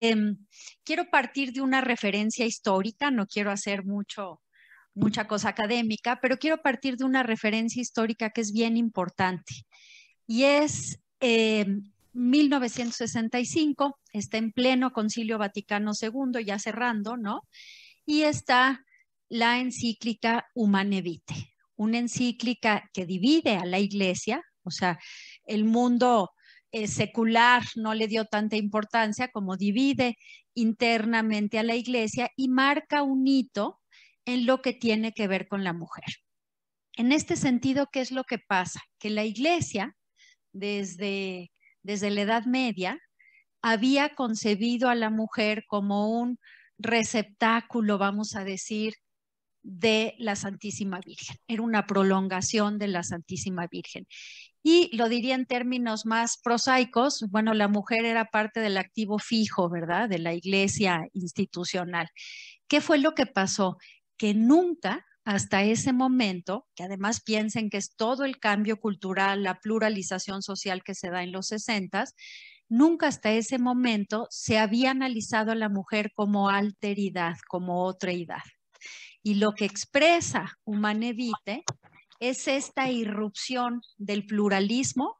Em, quiero partir de una referencia histórica, no quiero hacer mucho, mucha cosa académica, pero quiero partir de una referencia histórica que es bien importante. Y es 1965, em, está en pleno Concilio Vaticano II, ya cerrando, ¿no? Y está la encíclica Humane Vitae, una encíclica que divide a la Iglesia, o sea, el mundo eh, secular no le dio tanta importancia como divide internamente a la iglesia y marca un hito en lo que tiene que ver con la mujer. En este sentido, ¿qué es lo que pasa? Que la iglesia, desde, desde la Edad Media, había concebido a la mujer como un receptáculo, vamos a decir, de la Santísima Virgen. Era una prolongación de la Santísima Virgen. Y lo diría en términos más prosaicos, bueno, la mujer era parte del activo fijo, ¿verdad? De la iglesia institucional. ¿Qué fue lo que pasó? Que nunca hasta ese momento, que además piensen que es todo el cambio cultural, la pluralización social que se da en los 60, nunca hasta ese momento se había analizado a la mujer como alteridad, como edad. Y lo que expresa Humanevite es esta irrupción del pluralismo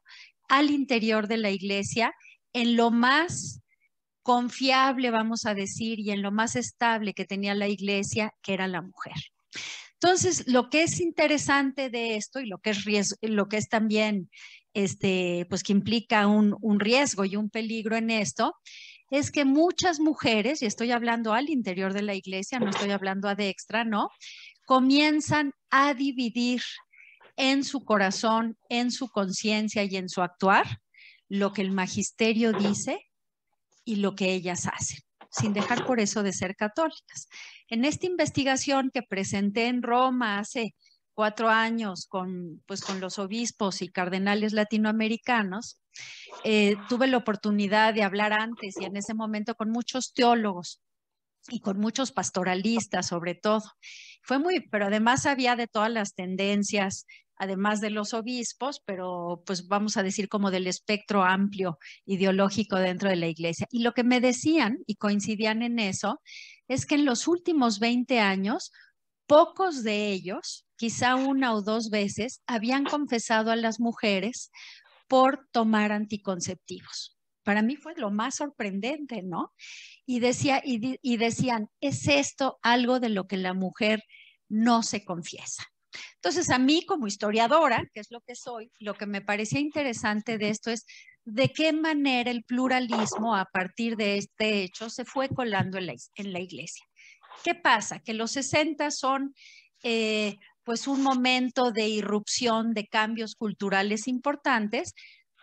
al interior de la iglesia en lo más confiable, vamos a decir, y en lo más estable que tenía la iglesia, que era la mujer. Entonces, lo que es interesante de esto y lo que es, lo que es también, este, pues que implica un, un riesgo y un peligro en esto, es que muchas mujeres, y estoy hablando al interior de la iglesia, no estoy hablando a de extra, ¿no? Comienzan a dividir en su corazón, en su conciencia y en su actuar lo que el magisterio dice y lo que ellas hacen, sin dejar por eso de ser católicas. En esta investigación que presenté en Roma hace cuatro años con, pues, con los obispos y cardenales latinoamericanos, eh, tuve la oportunidad de hablar antes y en ese momento con muchos teólogos y con muchos pastoralistas sobre todo. Fue muy, pero además había de todas las tendencias además de los obispos, pero pues vamos a decir como del espectro amplio ideológico dentro de la iglesia. Y lo que me decían, y coincidían en eso, es que en los últimos 20 años, pocos de ellos, quizá una o dos veces, habían confesado a las mujeres por tomar anticonceptivos. Para mí fue lo más sorprendente, ¿no? Y, decía, y, decían, ¿es esto algo de lo que la mujer no se confiesa? Entonces, a mí como historiadora, que es lo que soy, lo que me parecía interesante de esto es de qué manera el pluralismo a partir de este hecho se fue colando en la, iglesia. ¿Qué pasa? Que los 60 son eh, pues un momento de irrupción de cambios culturales importantes,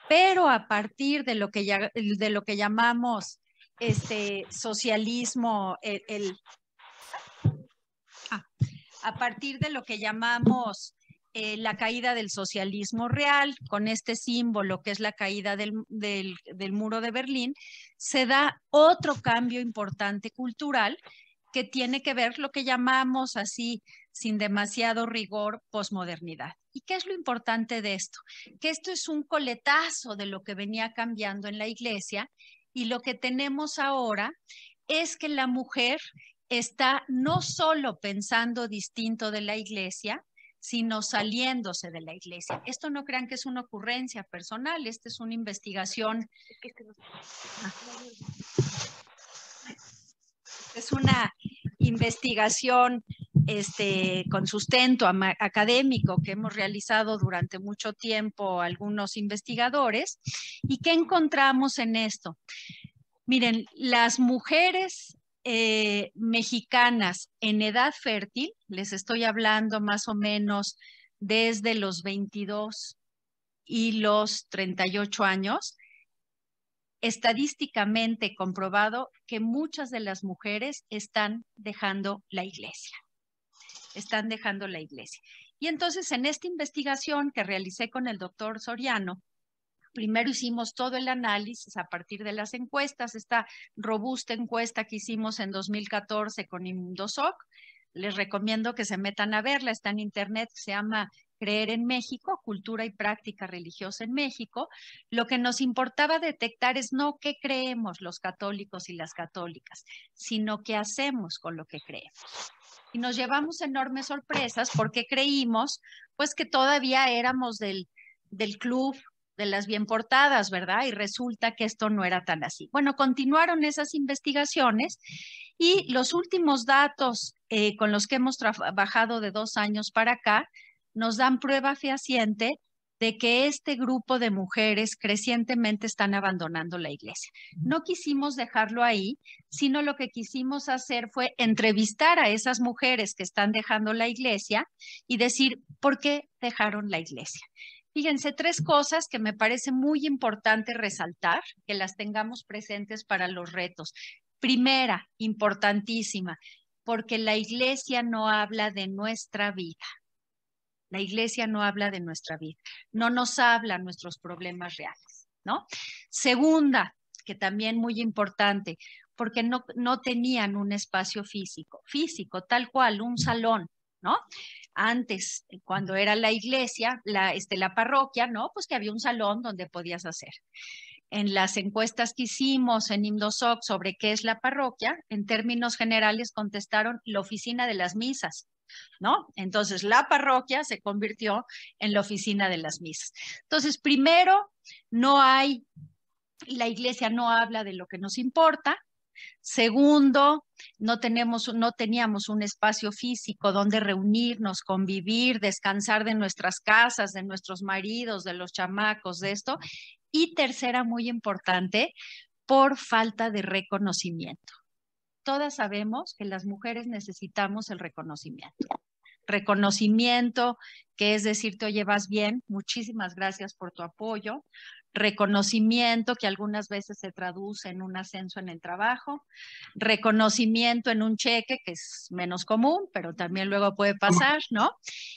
pero a partir de lo que, de lo que llamamos este socialismo, e-, el, ah, a partir de lo que llamamos eh, la caída del socialismo real, con este símbolo que es la caída del, del, muro de Berlín, se da otro cambio importante cultural que tiene que ver lo que llamamos así, sin demasiado rigor, posmodernidad. ¿Y qué es lo importante de esto? Que esto es un coletazo de lo que venía cambiando en la iglesia y lo que tenemos ahora es que la mujer está no solo pensando distinto de la iglesia, sino saliéndose de la iglesia. Esto no crean que es una ocurrencia personal, esta es una investigación. Es una investigación este, con sustento académico que hemos realizado durante mucho tiempo algunos investigadores. ¿Y qué encontramos en esto? Miren, las mujeres eh, mexicanas en edad fértil, les estoy hablando más o menos desde los 22 y los 38 años, estadísticamente comprobado que muchas de las mujeres están dejando la iglesia. Están dejando la iglesia. Y entonces en esta investigación que realicé con el doctor Soriano, Primero hicimos todo el análisis a partir de las encuestas, esta robusta encuesta que hicimos en 2014 con Indosoc. Les recomiendo que se metan a verla, está en internet, se llama Creer en México, Cultura y Práctica Religiosa en México. Lo que nos importaba detectar es no qué creemos los católicos y las católicas, sino qué hacemos con lo que creemos y nos llevamos enormes sorpresas porque creímos pues que todavía éramos del, del club de las bien portadas, ¿verdad? Y resulta que esto no era tan así. Bueno, continuaron esas investigaciones y los últimos datos eh, con los que hemos trabajado de dos años para acá nos dan prueba fehaciente de que este grupo de mujeres crecientemente están abandonando la iglesia. No quisimos dejarlo ahí, sino lo que quisimos hacer fue entrevistar a esas mujeres que están dejando la iglesia y decir por qué dejaron la iglesia. Fíjense, tres cosas que me parece muy importante resaltar, que las tengamos presentes para los retos. Primera, importantísima, porque la iglesia no habla de nuestra vida. La iglesia no habla de nuestra vida, no nos habla nuestros problemas reales, ¿no? Segunda, que también muy importante, porque no, no tenían un espacio físico, físico, tal cual, un salón, ¿no? antes, eh, cuando era la iglesia, la, este, la parroquia, ¿no? Pues que había un salón donde podías hacer. En las encuestas que hicimos en Himnosoc sobre qué es la parroquia, en términos generales contestaron la oficina de las misas, ¿no? Entonces la parroquia se convirtió en la oficina de las misas. Entonces, primero, no hay, la iglesia no habla de lo que nos importa, Segundo, no, tenemos, no teníamos un espacio físico donde reunirnos, convivir, descansar de nuestras casas, de nuestros maridos, de los chamacos, de esto. Y tercera, muy importante, por falta de reconocimiento. Todas sabemos que las mujeres necesitamos el reconocimiento reconocimiento, que es decir, te llevas bien, muchísimas gracias por tu apoyo, reconocimiento que algunas veces se traduce en un ascenso en el trabajo, reconocimiento en un cheque, que es menos común, pero también luego puede pasar, ¿no?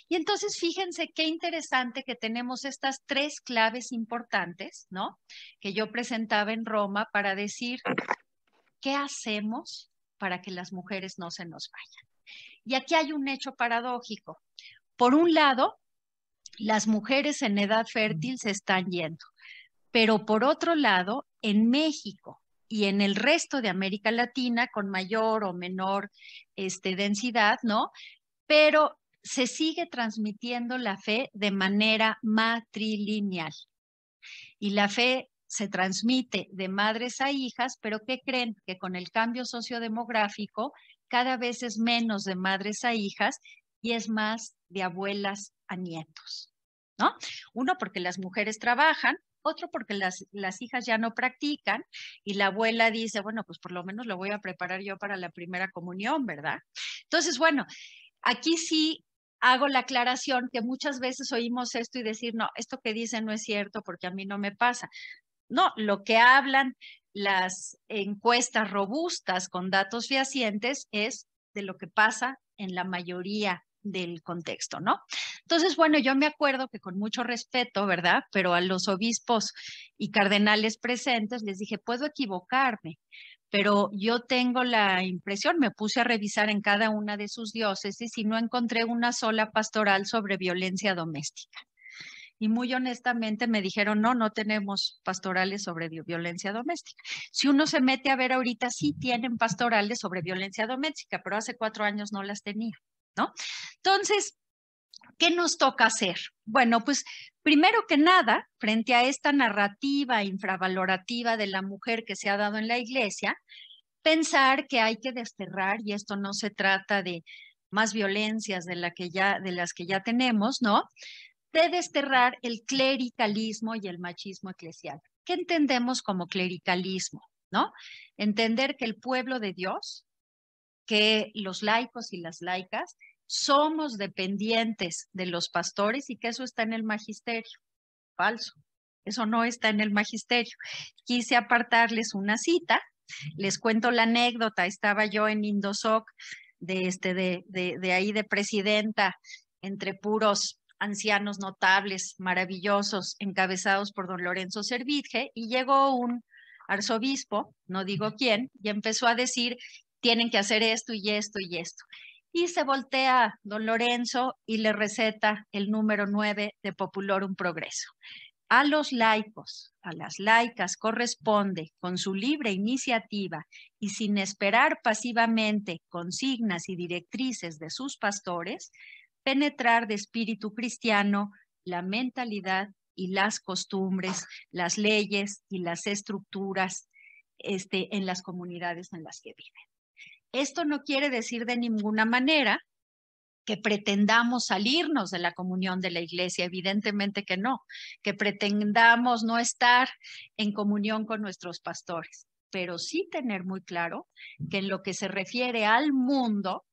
Y entonces fíjense qué interesante que tenemos estas tres claves importantes, ¿no? Que yo presentaba en Roma para decir, ¿qué hacemos para que las mujeres no se nos vayan? Y aquí hay un hecho paradójico. Por un lado, las mujeres en edad fértil se están yendo, pero por otro lado, en México y en el resto de América Latina, con mayor o menor este, densidad, ¿no? Pero se sigue transmitiendo la fe de manera matrilineal. Y la fe se transmite de madres a hijas, pero ¿qué creen? Que con el cambio sociodemográfico cada vez es menos de madres a hijas y es más de abuelas a nietos, ¿no? Uno porque las mujeres trabajan, otro porque las, las, hijas ya no practican y la abuela dice, bueno, pues por lo menos lo voy a preparar yo para la primera comunión, ¿verdad? Entonces, bueno, aquí sí hago la aclaración que muchas veces oímos esto y decir, no, esto que dicen no es cierto porque a mí no me pasa. No, lo que hablan las encuestas robustas con datos fehacientes es de lo que pasa en la mayoría del contexto, ¿no? Entonces, bueno, yo me acuerdo que con mucho respeto, ¿verdad? Pero a los obispos y cardenales presentes les dije, puedo equivocarme, pero yo tengo la impresión, me puse a revisar en cada una de sus diócesis y no encontré una sola pastoral sobre violencia doméstica y muy honestamente me dijeron, no, no tenemos pastorales sobre violencia doméstica. Si uno se mete a ver ahorita, sí tienen pastorales sobre violencia doméstica, pero hace cuatro años no las tenía, ¿no? Entonces, ¿qué nos toca hacer? Bueno, pues primero que nada, frente a esta narrativa infravalorativa de la mujer que se ha dado en la iglesia, pensar que hay que desterrar, y esto no se trata de más violencias de, la que ya, de las que ya tenemos, ¿no? desterrar el clericalismo y el machismo eclesial. ¿Qué entendemos como clericalismo? ¿No? Entender que el pueblo de Dios, que los laicos y las laicas somos dependientes de los pastores y que eso está en el magisterio. Falso. Eso no está en el magisterio. Quise apartarles una cita. Les cuento la anécdota. Estaba yo en Indosoc de, este, de ahí de presidenta entre puros ancianos notables, maravillosos, encabezados por don Lorenzo Servitje, y llegó un arzobispo, no digo quién, y empezó a decir, tienen que hacer esto y esto y esto. Y se voltea don Lorenzo y le receta el número nueve de Popular Un Progreso. A los laicos, a las laicas corresponde, con su libre iniciativa y sin esperar pasivamente consignas y directrices de sus pastores, penetrar de espíritu cristiano la mentalidad y las costumbres, las leyes y las estructuras este, en las comunidades en las que viven. Esto no quiere decir de ninguna manera que pretendamos salirnos de la comunión de la iglesia, evidentemente que no, que pretendamos no estar en comunión con nuestros pastores, pero sí tener muy claro que en lo que se refiere al mundo,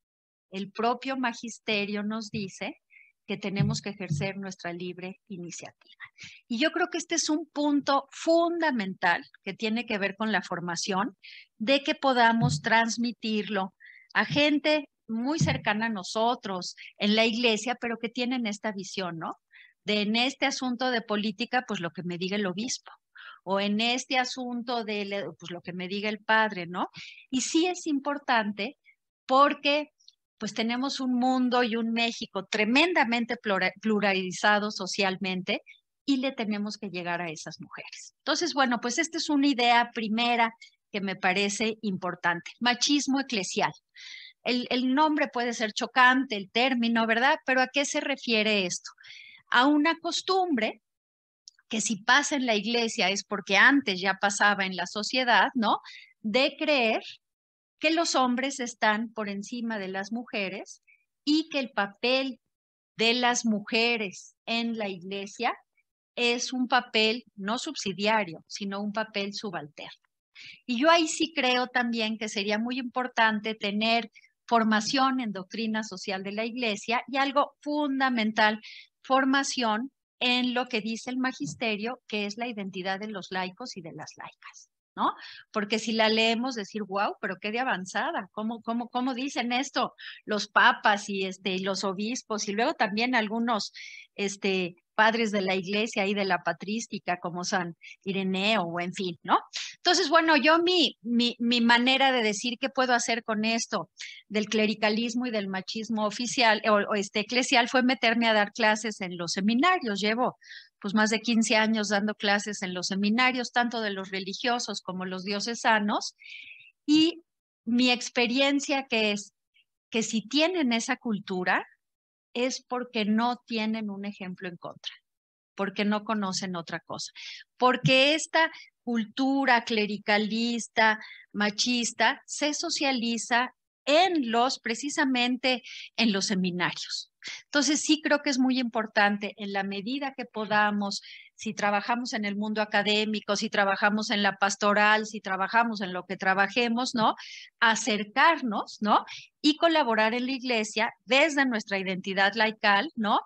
el propio magisterio nos dice que tenemos que ejercer nuestra libre iniciativa. Y yo creo que este es un punto fundamental que tiene que ver con la formación, de que podamos transmitirlo a gente muy cercana a nosotros, en la iglesia, pero que tienen esta visión, ¿no? De en este asunto de política, pues lo que me diga el obispo, o en este asunto de pues, lo que me diga el padre, ¿no? Y sí es importante porque pues tenemos un mundo y un México tremendamente pluralizado socialmente y le tenemos que llegar a esas mujeres. Entonces, bueno, pues esta es una idea primera que me parece importante, machismo eclesial. El, el nombre puede ser chocante, el término, ¿verdad? Pero ¿a qué se refiere esto? A una costumbre que si pasa en la iglesia es porque antes ya pasaba en la sociedad, ¿no? De creer que los hombres están por encima de las mujeres y que el papel de las mujeres en la iglesia es un papel no subsidiario, sino un papel subalterno. Y yo ahí sí creo también que sería muy importante tener formación en doctrina social de la iglesia y algo fundamental, formación en lo que dice el magisterio, que es la identidad de los laicos y de las laicas. ¿no? Porque si la leemos, decir, wow, pero qué de avanzada, ¿cómo, cómo, cómo dicen esto los papas y, este, y los obispos y luego también algunos este, padres de la iglesia y de la patrística, como San Ireneo, o en fin, ¿no? Entonces, bueno, yo mi, mi, manera de decir qué puedo hacer con esto del clericalismo y del machismo oficial o, este eclesial fue meterme a dar clases en los seminarios. Llevo pues más de 15 años dando clases en los seminarios, tanto de los religiosos como los diocesanos, y mi experiencia que es que si tienen esa cultura, es porque no tienen un ejemplo en contra, porque no conocen otra cosa, porque esta cultura clericalista, machista, se socializa en los, precisamente en los seminarios. Entonces sí creo que es muy importante en la medida que podamos si trabajamos en el mundo académico, si trabajamos en la pastoral, si trabajamos en lo que trabajemos, ¿no? Acercarnos, ¿no? Y colaborar en la iglesia desde nuestra identidad laical, ¿no?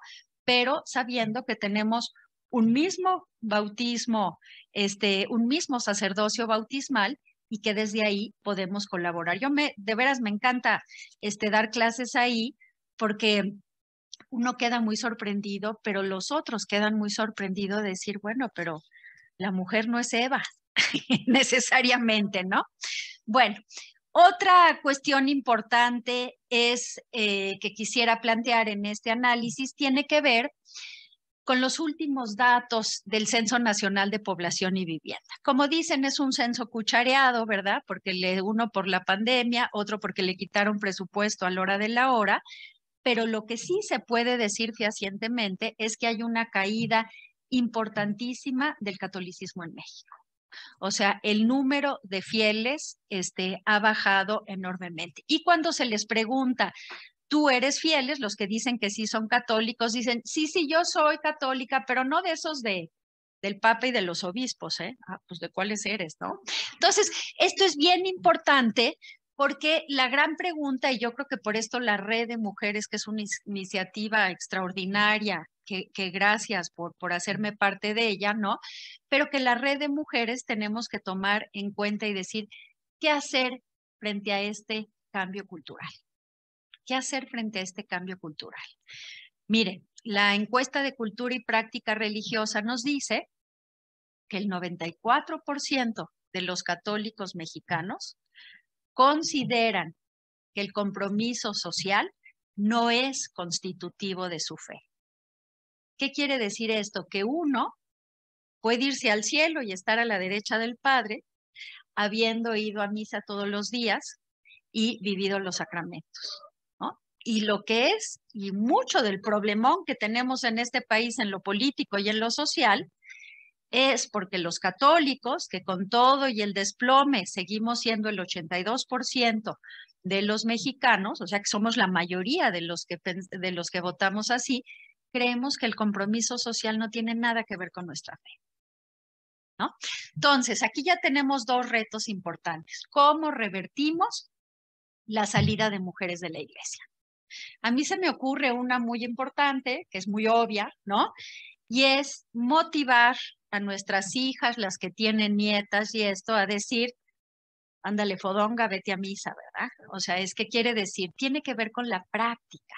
Pero sabiendo que tenemos un mismo bautismo, este, un mismo sacerdocio bautismal y que desde ahí podemos colaborar. Yo me, de veras me encanta este, dar clases ahí porque uno queda muy sorprendido, pero los otros quedan muy sorprendidos de decir, bueno, pero la mujer no es Eva necesariamente, ¿no? Bueno, otra cuestión importante es eh, que quisiera plantear en este análisis tiene que ver con los últimos datos del Censo Nacional de Población y Vivienda. Como dicen, es un censo cuchareado, ¿verdad? Porque le, uno por la pandemia, otro porque le quitaron presupuesto a la hora de la hora, pero lo que sí se puede decir fehacientemente es que hay una caída importantísima del catolicismo en México. O sea, el número de fieles este, ha bajado enormemente. Y cuando se les pregunta, tú eres fieles, los que dicen que sí son católicos, dicen, sí, sí, yo soy católica, pero no de esos de del Papa y de los obispos, ¿eh? Ah, pues de cuáles eres, ¿no? Entonces, esto es bien importante porque la gran pregunta, y yo creo que por esto la Red de Mujeres, que es una iniciativa extraordinaria, que, gracias por, por hacerme parte de ella, ¿no? Pero que la Red de Mujeres tenemos que tomar en cuenta y decir, ¿qué hacer frente a este cambio cultural? ¿Qué hacer frente a este cambio cultural? Miren, la encuesta de cultura y práctica religiosa nos dice que el 94% de los católicos mexicanos consideran que el compromiso social no es constitutivo de su fe. ¿Qué quiere decir esto? Que uno puede irse al cielo y estar a la derecha del Padre, habiendo ido a misa todos los días y vivido los sacramentos. Y lo que es, y mucho del problemón que tenemos en este país en lo político y en lo social, es porque los católicos, que con todo y el desplome seguimos siendo el 82% de los mexicanos, o sea que somos la mayoría de los que, de los que votamos así, creemos que el compromiso social no tiene nada que ver con nuestra fe. Entonces, aquí ya tenemos dos retos importantes. ¿Cómo revertimos la salida de mujeres de la iglesia? A mí se me ocurre una muy importante, que es muy obvia, ¿no? Y es motivar a nuestras hijas, las que tienen nietas y esto, a decir, ándale, fodonga, vete a misa, ¿verdad? O sea, es que quiere decir, tiene que ver con la práctica.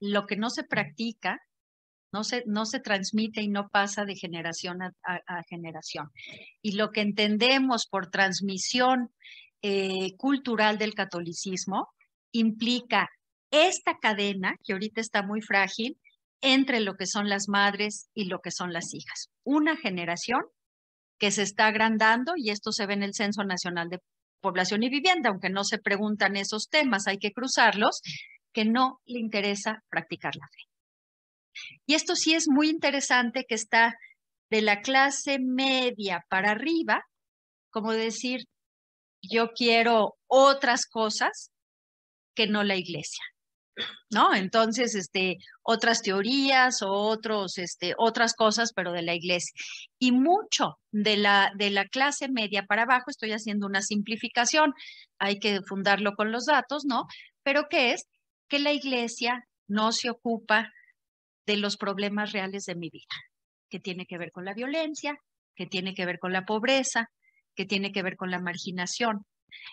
Lo que no se practica no se, no se transmite y no pasa de generación a, generación. Y lo que entendemos por transmisión eh, cultural del catolicismo implica esta cadena, que ahorita está muy frágil, entre lo que son las madres y lo que son las hijas. Una generación que se está agrandando y esto se ve en el Censo Nacional de Población y Vivienda, aunque no se preguntan esos temas, hay que cruzarlos, que no le interesa practicar la fe. Y esto sí es muy interesante que está de la clase media para arriba, como decir, yo quiero otras cosas que no la iglesia. ¿no? Entonces, este, otras teorías o otros, este, otras cosas, pero de la iglesia. Y mucho de la, de la clase media para abajo, estoy haciendo una simplificación, hay que fundarlo con los datos, ¿no? Pero que es que la iglesia no se ocupa de los problemas reales de mi vida, que tiene que ver con la violencia, que tiene que ver con la pobreza, que tiene que ver con la marginación,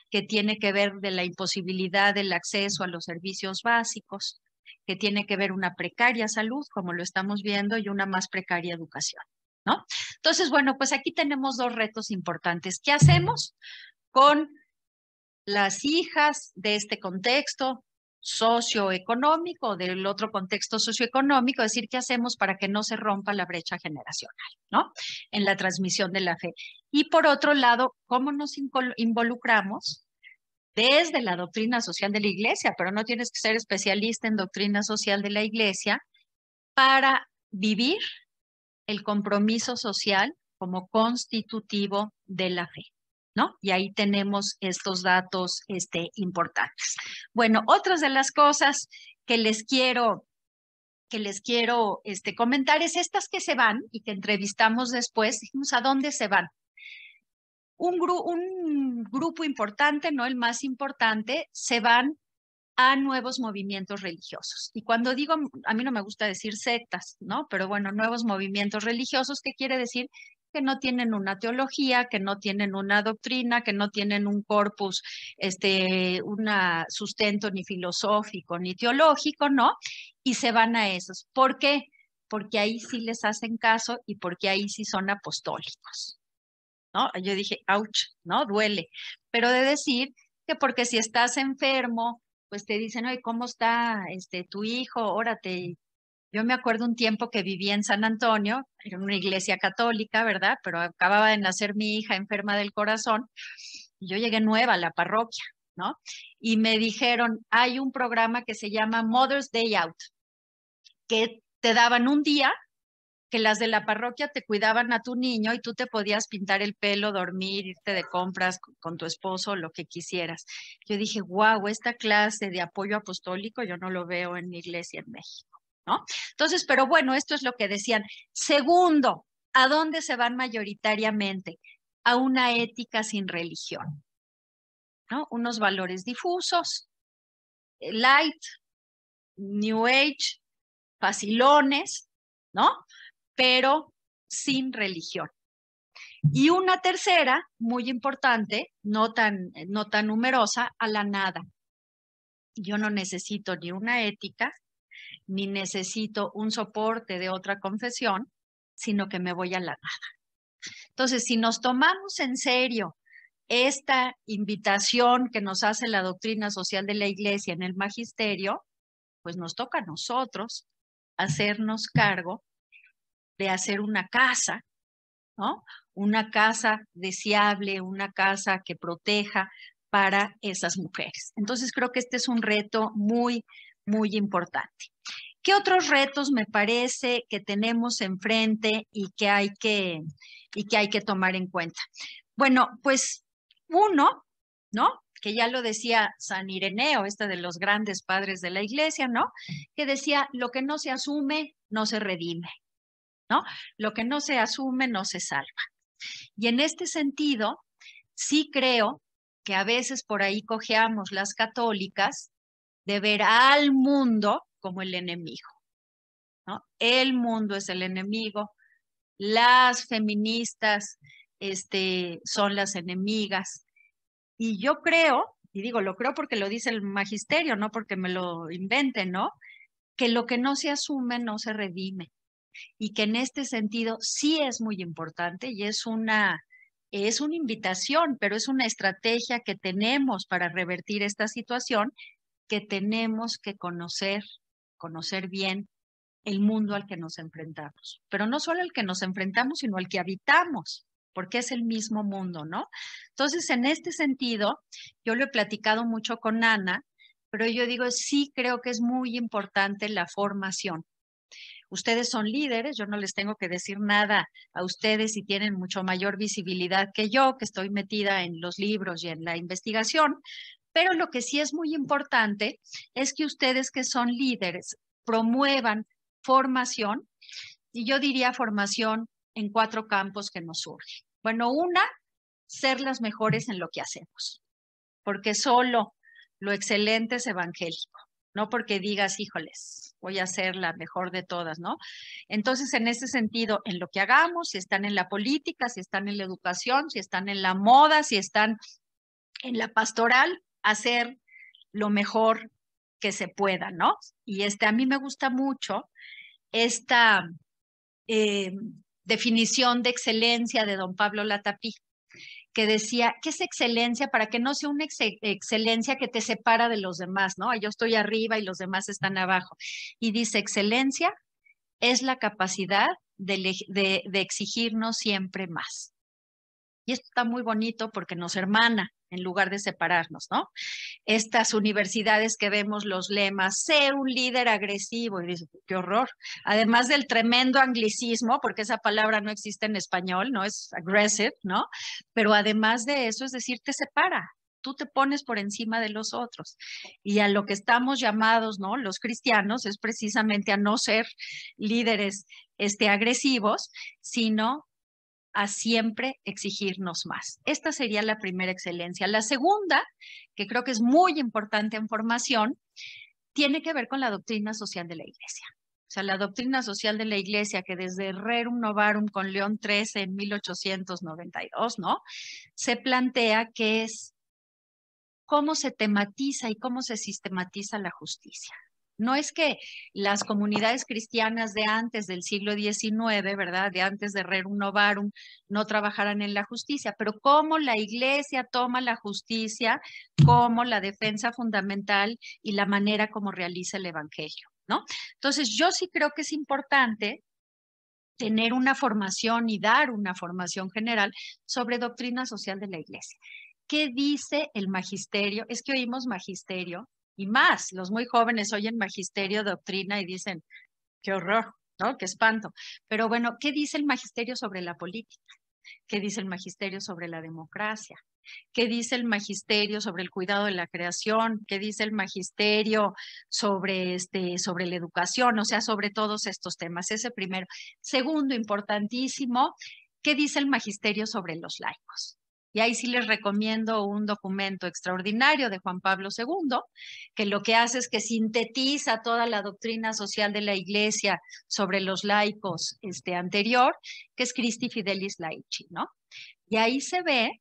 que tiene que ver de la imposibilidad del acceso a los servicios básicos, que tiene que ver una precaria salud, como lo estamos viendo, y una más precaria educación, ¿no? Entonces, bueno, pues aquí tenemos dos retos importantes. ¿Qué hacemos con las hijas de este contexto, socioeconómico, del otro contexto socioeconómico, es decir, qué hacemos para que no se rompa la brecha generacional, ¿no? En la transmisión de la fe. Y por otro lado, cómo nos involucramos desde la doctrina social de la iglesia, pero no tienes que ser especialista en doctrina social de la iglesia para vivir el compromiso social como constitutivo de la fe. Y ahí tenemos estos datos este, importantes. Bueno, otras de las cosas que les quiero que les quiero este, comentar es estas que se van y que entrevistamos después, dijimos, ¿a dónde se van? Un, un grupo importante, no el más importante, se van a nuevos movimientos religiosos. Y cuando digo, a mí no me gusta decir sectas, ¿no? Pero bueno, nuevos movimientos religiosos, ¿qué quiere decir? que no tienen una teología, que no tienen una doctrina, que no tienen un corpus, este, un sustento ni filosófico ni teológico, ¿no? Y se van a esos. ¿Por qué? Porque ahí sí les hacen caso y porque ahí sí son apostólicos, ¿no? Yo dije, ouch, ¿no? Duele. Pero de decir que porque si estás enfermo, pues te dicen, oye, ¿cómo está este, tu hijo? Órate. Yo me acuerdo un tiempo que viví en San Antonio, era una iglesia católica, ¿verdad? Pero acababa de nacer mi hija enferma del corazón y yo llegué nueva a la parroquia, ¿no? Y me dijeron, hay un programa que se llama Mother's Day Out, que te daban un día que las de la parroquia te cuidaban a tu niño y tú te podías pintar el pelo, dormir, irte de compras con tu esposo, lo que quisieras. Yo dije, wow, esta clase de apoyo apostólico yo no lo veo en mi iglesia en México. Entonces, pero bueno, esto es lo que decían. Segundo, ¿a dónde se van mayoritariamente? A una ética sin religión, ¿no? Unos valores difusos, eh, light, new age, facilones, ¿no? Pero sin religión. Y una tercera, muy importante, no tan eh, numerosa, a la nada. Yo no necesito ni una ética, ni necesito un soporte de otra confesión, sino que me voy a la nada. Entonces, si nos tomamos en serio esta invitación que nos hace la doctrina social de la Iglesia en el magisterio, pues nos toca a nosotros hacernos cargo de hacer una casa, ¿no? Una casa deseable, una casa que proteja para esas mujeres. Entonces creo que este es un reto muy muy importante. ¿Qué otros retos me parece que tenemos enfrente y que hay que, y hay que tomar en cuenta? Bueno, pues uno, ¿no? Que ya lo decía San Ireneo, este de los grandes padres de la iglesia, ¿no? Que decía, lo que no se asume, no se redime, ¿no? Lo que no se asume, no se salva. Y en este sentido, sí creo que a veces por ahí cojeamos las católicas de ver al mundo como el enemigo. El mundo es el enemigo, las feministas este, son las enemigas. Y yo creo, y digo, lo creo porque lo dice el magisterio, no porque me lo invente ¿no? Que lo que no se asume no se redime. Y que en este sentido sí es muy importante y es una, es una invitación, pero es una estrategia que tenemos para revertir esta situación que tenemos que conocer, conocer bien el mundo al que nos enfrentamos, pero no solo al que nos enfrentamos, sino al que habitamos, porque es el mismo mundo, ¿no? Entonces, en este sentido, yo lo he platicado mucho con Ana, pero yo digo, sí creo que es muy importante la formación. Ustedes son líderes, yo no les tengo que decir nada a ustedes y tienen mucho mayor visibilidad que yo, que estoy metida en los libros y en la investigación, pero lo que sí es muy importante es que ustedes que son líderes promuevan formación, y yo diría formación en cuatro campos que nos surgen. Bueno, una, ser las mejores en lo que hacemos, porque solo lo excelente es evangélico, no porque digas, híjoles, voy a ser la mejor de todas, ¿no? Entonces, en ese sentido, en lo que hagamos, si están en la política, si están en la educación, si están en la moda, si están en la pastoral, hacer lo mejor que se pueda, ¿no? Y este, a mí me gusta mucho esta eh, definición de excelencia de don Pablo Latapí, que decía, ¿qué es excelencia para que no sea una excelencia que te separa de los demás, ¿no? Yo estoy arriba y los demás están abajo. Y dice, excelencia es la capacidad de exigirnos siempre más. Y esto está muy bonito porque nos hermana, en lugar de separarnos, ¿no? Estas universidades que vemos los lemas, ser un líder agresivo, y dice, qué horror. Además del tremendo anglicismo, porque esa palabra no existe en español, ¿no? Es aggressive, ¿no? Pero además de eso, es decir, te separa, tú te pones por encima de los otros. Y a lo que estamos llamados, ¿no? Los cristianos es precisamente a no ser líderes este, agresivos, sino a siempre exigirnos más. Esta sería la primera excelencia. La segunda, que creo que es muy importante en formación, tiene que ver con la doctrina social de la Iglesia. O sea, la doctrina social de la Iglesia, que desde Rerum Novarum con León XIII en 1892, ¿no? Se plantea que es cómo se tematiza y cómo se sistematiza la justicia. No es que las comunidades cristianas de antes del siglo XIX, ¿verdad? De antes de Rerum Novarum, no trabajaran en la justicia, pero cómo la iglesia toma la justicia como la defensa fundamental y la manera como realiza el evangelio, ¿no? Entonces, yo sí creo que es importante tener una formación y dar una formación general sobre doctrina social de la iglesia. ¿Qué dice el magisterio? Es que oímos magisterio y más, los muy jóvenes oyen magisterio, doctrina y dicen, qué horror, ¿no? Qué espanto. Pero bueno, ¿qué dice el magisterio sobre la política? ¿Qué dice el magisterio sobre la democracia? ¿Qué dice el magisterio sobre el cuidado de la creación? ¿Qué dice el magisterio sobre, este, sobre la educación? O sea, sobre todos estos temas. Ese primero. Segundo, importantísimo, ¿qué dice el magisterio sobre los laicos? Y ahí sí les recomiendo un documento extraordinario de Juan Pablo II, que lo que hace es que sintetiza toda la doctrina social de la Iglesia sobre los laicos este, anterior, que es Christi Fidelis Laici, ¿no? Y ahí se ve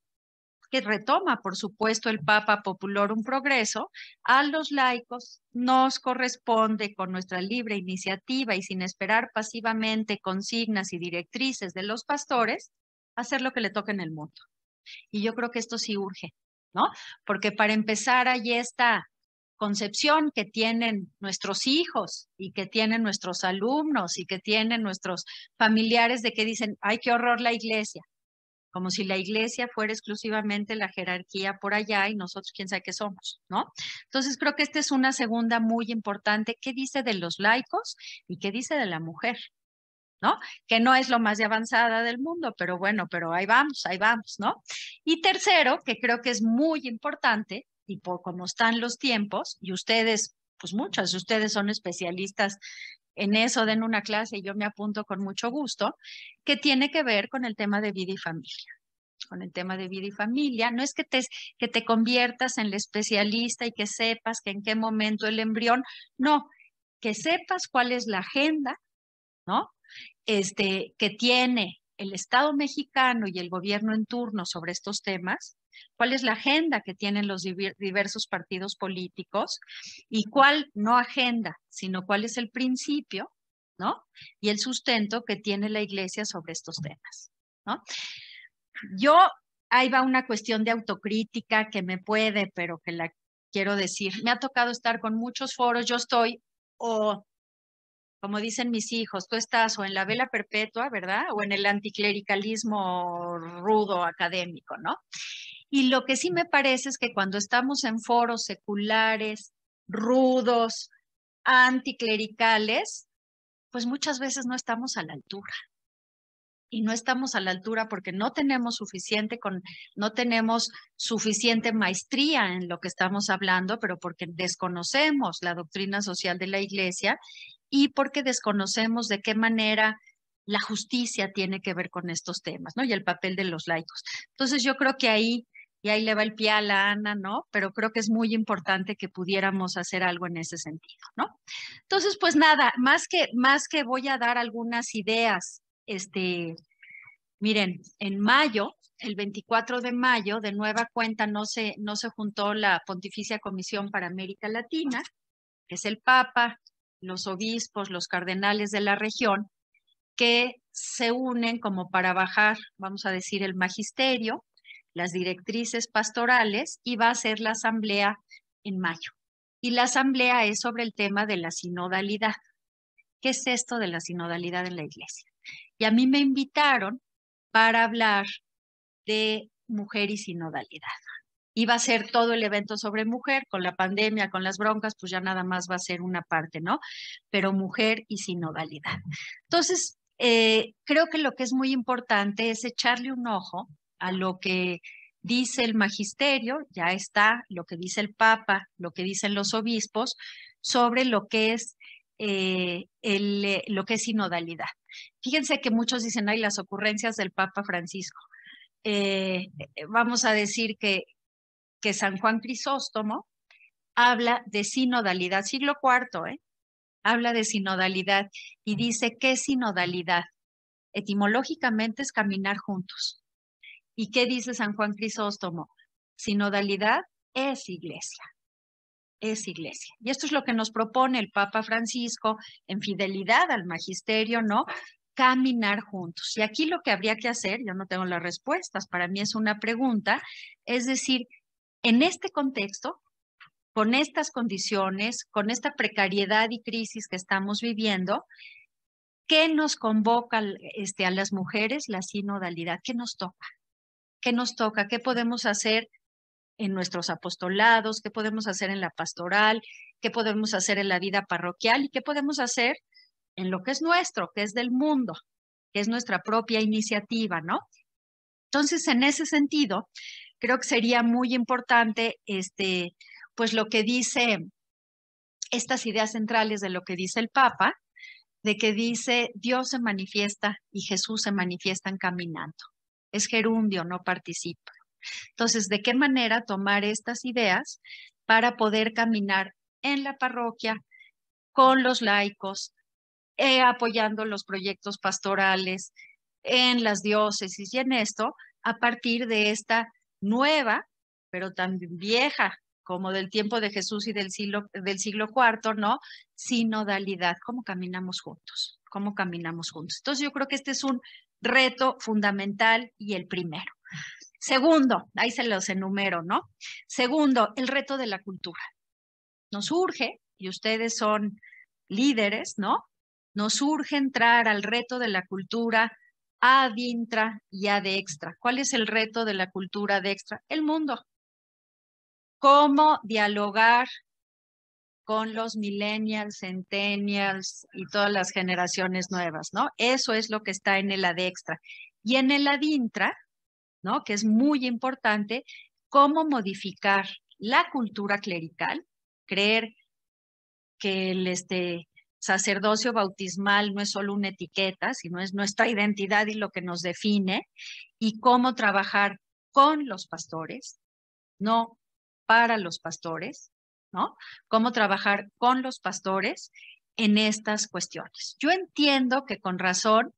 que retoma, por supuesto, el Papa Popular un Progreso, a los laicos nos corresponde con nuestra libre iniciativa y sin esperar pasivamente consignas y directrices de los pastores, hacer lo que le toque en el mundo. Y yo creo que esto sí urge, ¿no? Porque para empezar, hay esta concepción que tienen nuestros hijos y que tienen nuestros alumnos y que tienen nuestros familiares de que dicen, ay, qué horror la iglesia, como si la iglesia fuera exclusivamente la jerarquía por allá y nosotros quién sabe qué somos, ¿no? Entonces creo que esta es una segunda muy importante. ¿Qué dice de los laicos y qué dice de la mujer? ¿no? Que no es lo más de avanzada del mundo, pero bueno, pero ahí vamos, ahí vamos, ¿no? Y tercero, que creo que es muy importante, y por cómo están los tiempos, y ustedes, pues muchas de ustedes son especialistas en eso, den una clase y yo me apunto con mucho gusto, que tiene que ver con el tema de vida y familia con el tema de vida y familia, no es que te, que te conviertas en el especialista y que sepas que en qué momento el embrión, no, que sepas cuál es la agenda, ¿no? este, que tiene el Estado mexicano y el gobierno en turno sobre estos temas, cuál es la agenda que tienen los diversos partidos políticos y cuál no agenda, sino cuál es el principio, ¿no? Y el sustento que tiene la Iglesia sobre estos temas, ¿no? Yo, ahí va una cuestión de autocrítica que me puede, pero que la quiero decir. Me ha tocado estar con muchos foros, yo estoy o como dicen mis hijos, tú estás o en la vela perpetua, ¿verdad? O en el anticlericalismo rudo académico, ¿no? Y lo que sí me parece es que cuando estamos en foros seculares, rudos, anticlericales, pues muchas veces no estamos a la altura. Y no estamos a la altura porque no tenemos suficiente con, no tenemos suficiente maestría en lo que estamos hablando, pero porque desconocemos la doctrina social de la iglesia y porque desconocemos de qué manera la justicia tiene que ver con estos temas, ¿no? Y el papel de los laicos. Entonces yo creo que ahí, y ahí le va el pie a la Ana, ¿no? Pero creo que es muy importante que pudiéramos hacer algo en ese sentido, ¿no? Entonces, pues nada, más que, más que voy a dar algunas ideas, este, miren, en mayo, el 24 de mayo, de nueva cuenta, no se, no se juntó la Pontificia Comisión para América Latina, que es el Papa, los obispos, los cardenales de la región, que se unen como para bajar, vamos a decir, el magisterio, las directrices pastorales y va a ser la asamblea en mayo. Y la asamblea es sobre el tema de la sinodalidad. ¿Qué es esto de la sinodalidad en la iglesia? Y a mí me invitaron para hablar de mujer y sinodalidad. Y va a ser todo el evento sobre mujer, con la pandemia, con las broncas, pues ya nada más va a ser una parte, ¿no? Pero mujer y sinodalidad. Entonces, eh, creo que lo que es muy importante es echarle un ojo a lo que dice el magisterio, ya está lo que dice el Papa, lo que dicen los obispos sobre lo que es eh, el, eh, lo que es sinodalidad. Fíjense que muchos dicen, hay las ocurrencias del Papa Francisco. vamos a decir que, que San Juan Crisóstomo habla de sinodalidad, siglo IV, ¿eh? habla de sinodalidad y dice, ¿qué sinodalidad? Etimológicamente es caminar juntos. ¿Y qué dice San Juan Crisóstomo? Sinodalidad es iglesia, es iglesia. Y esto es lo que nos propone el Papa Francisco en fidelidad al magisterio, ¿no? Caminar juntos. Y aquí lo que habría que hacer, yo no tengo las respuestas, para mí es una pregunta, es decir, en este contexto, con estas condiciones, con esta precariedad y crisis que estamos viviendo, ¿qué nos convoca este, a las mujeres la sinodalidad? ¿Qué nos toca? ¿Qué nos toca? ¿Qué podemos hacer en nuestros apostolados? ¿Qué podemos hacer en la pastoral? ¿Qué podemos hacer en la vida parroquial? ¿Y qué podemos hacer en lo que es nuestro, que es del mundo, que es nuestra propia iniciativa, ¿no? Entonces, en ese sentido, creo que sería muy importante este, pues lo que dice estas ideas centrales de lo que dice el Papa, de que dice Dios se manifiesta y Jesús se manifiesta en caminando. Es gerundio, no participa. Entonces, ¿de qué manera tomar estas ideas para poder caminar en la parroquia, con los laicos, eh, apoyando los proyectos pastorales, en las diócesis y en esto, a partir de esta nueva, pero tan vieja, como del tiempo de Jesús y del siglo, del siglo IV, ¿no? Sinodalidad, cómo caminamos juntos, cómo caminamos juntos. Entonces yo creo que este es un reto fundamental y el primero. Segundo, ahí se los enumero, ¿no? Segundo, el reto de la cultura. Nos urge, y ustedes son líderes, ¿no? Nos urge entrar al reto de la cultura ad intra y ad extra. ¿Cuál es el reto de la cultura de extra? El mundo. ¿Cómo dialogar con los millennials, centennials y todas las generaciones nuevas, ¿no? Eso es lo que está en el ad extra. Y en el ad intra, ¿no? Que es muy importante, cómo modificar la cultura clerical, creer que el, este, sacerdocio bautismal no es solo una etiqueta, sino es nuestra identidad y lo que nos define, y cómo trabajar con los pastores, no para los pastores, ¿no? Cómo trabajar con los pastores en estas cuestiones. Yo entiendo que con razón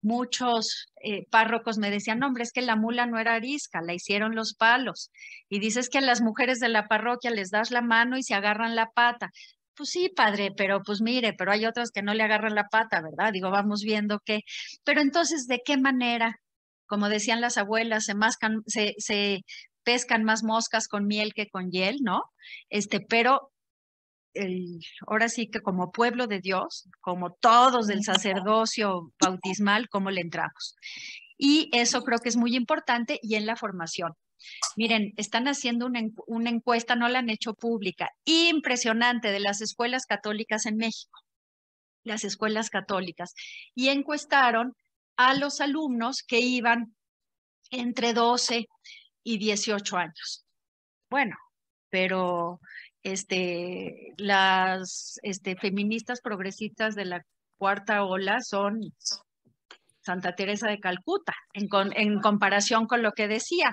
muchos eh, párrocos me decían, no, hombre, es que la mula no era arisca, la hicieron los palos. Y dices que a las mujeres de la parroquia les das la mano y se agarran la pata. Pues sí, padre, pero pues mire, pero hay otras que no le agarran la pata, ¿verdad? Digo, vamos viendo qué. Pero entonces, ¿de qué manera? Como decían las abuelas, se se, pescan más moscas con miel que con hiel, ¿no? Este, pero ahora sí que como pueblo de Dios, como todos del sacerdocio bautismal, cómo le entramos. Y eso creo que es muy importante y en la formación. Miren, están haciendo una, encuesta, no la han hecho pública, impresionante de las escuelas católicas en México, las escuelas católicas, y encuestaron a los alumnos que iban entre 12 y 18 años. Bueno, pero este, las este, feministas progresistas de la cuarta ola son Santa Teresa de Calcuta, en, en comparación con lo que decía.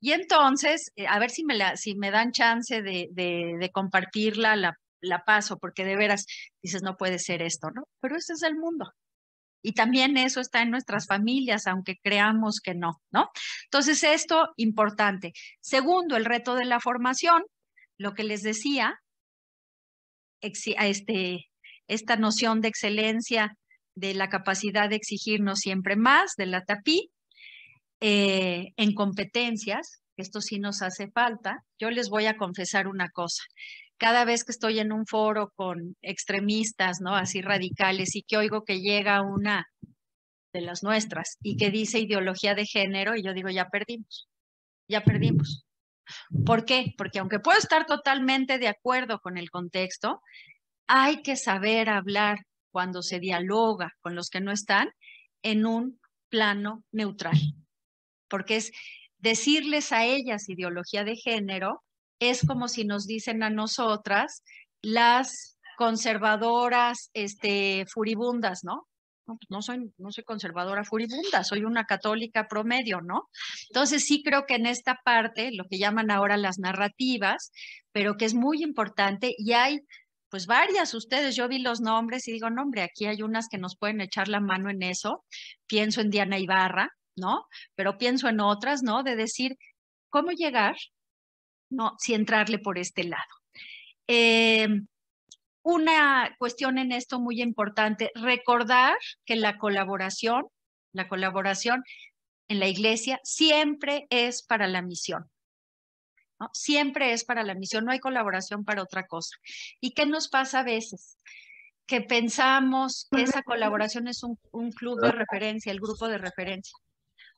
Y entonces, eh, a ver si me, la, si me dan chance de, compartirla, la, paso, porque de veras dices, no puede ser esto, ¿no? Pero este es el mundo, y también eso está en nuestras familias, aunque creamos que no, ¿no? Entonces, esto importante. Segundo, el reto de la formación, lo que les decía, este, esta noción de excelencia, de la capacidad de exigirnos siempre más, de la TAPI, eh, en competencias, esto sí nos hace falta. Yo les voy a confesar una cosa. Cada vez que estoy en un foro con extremistas, ¿no? Así radicales y que oigo que llega una de las nuestras y que dice ideología de género y yo digo, ya perdimos, ya perdimos. ¿Por qué? Porque aunque puedo estar totalmente de acuerdo con el contexto, hay que saber hablar cuando se dialoga con los que no están en un plano neutral porque es decirles a ellas ideología de género, es como si nos dicen a nosotras las conservadoras este, furibundas, ¿no? Pues, no, soy, no soy conservadora furibunda, soy una católica promedio, ¿no? Entonces sí creo que en esta parte, lo que llaman ahora las narrativas, pero que es muy importante y hay pues varias ustedes, yo vi los nombres y digo, no hombre, aquí hay unas que nos pueden echar la mano en eso, pienso en Diana Ibarra, ¿no? Pero pienso en otras, ¿no? De decir, ¿cómo llegar? No, si entrarle por este lado. Em, una cuestión en esto muy importante, recordar que la colaboración, la colaboración en la iglesia siempre es para la misión. Siempre es para la misión, no hay colaboración para otra cosa. ¿Y qué nos pasa a veces? Que pensamos que pues esa colaboración es un club de referencia, el grupo de referencia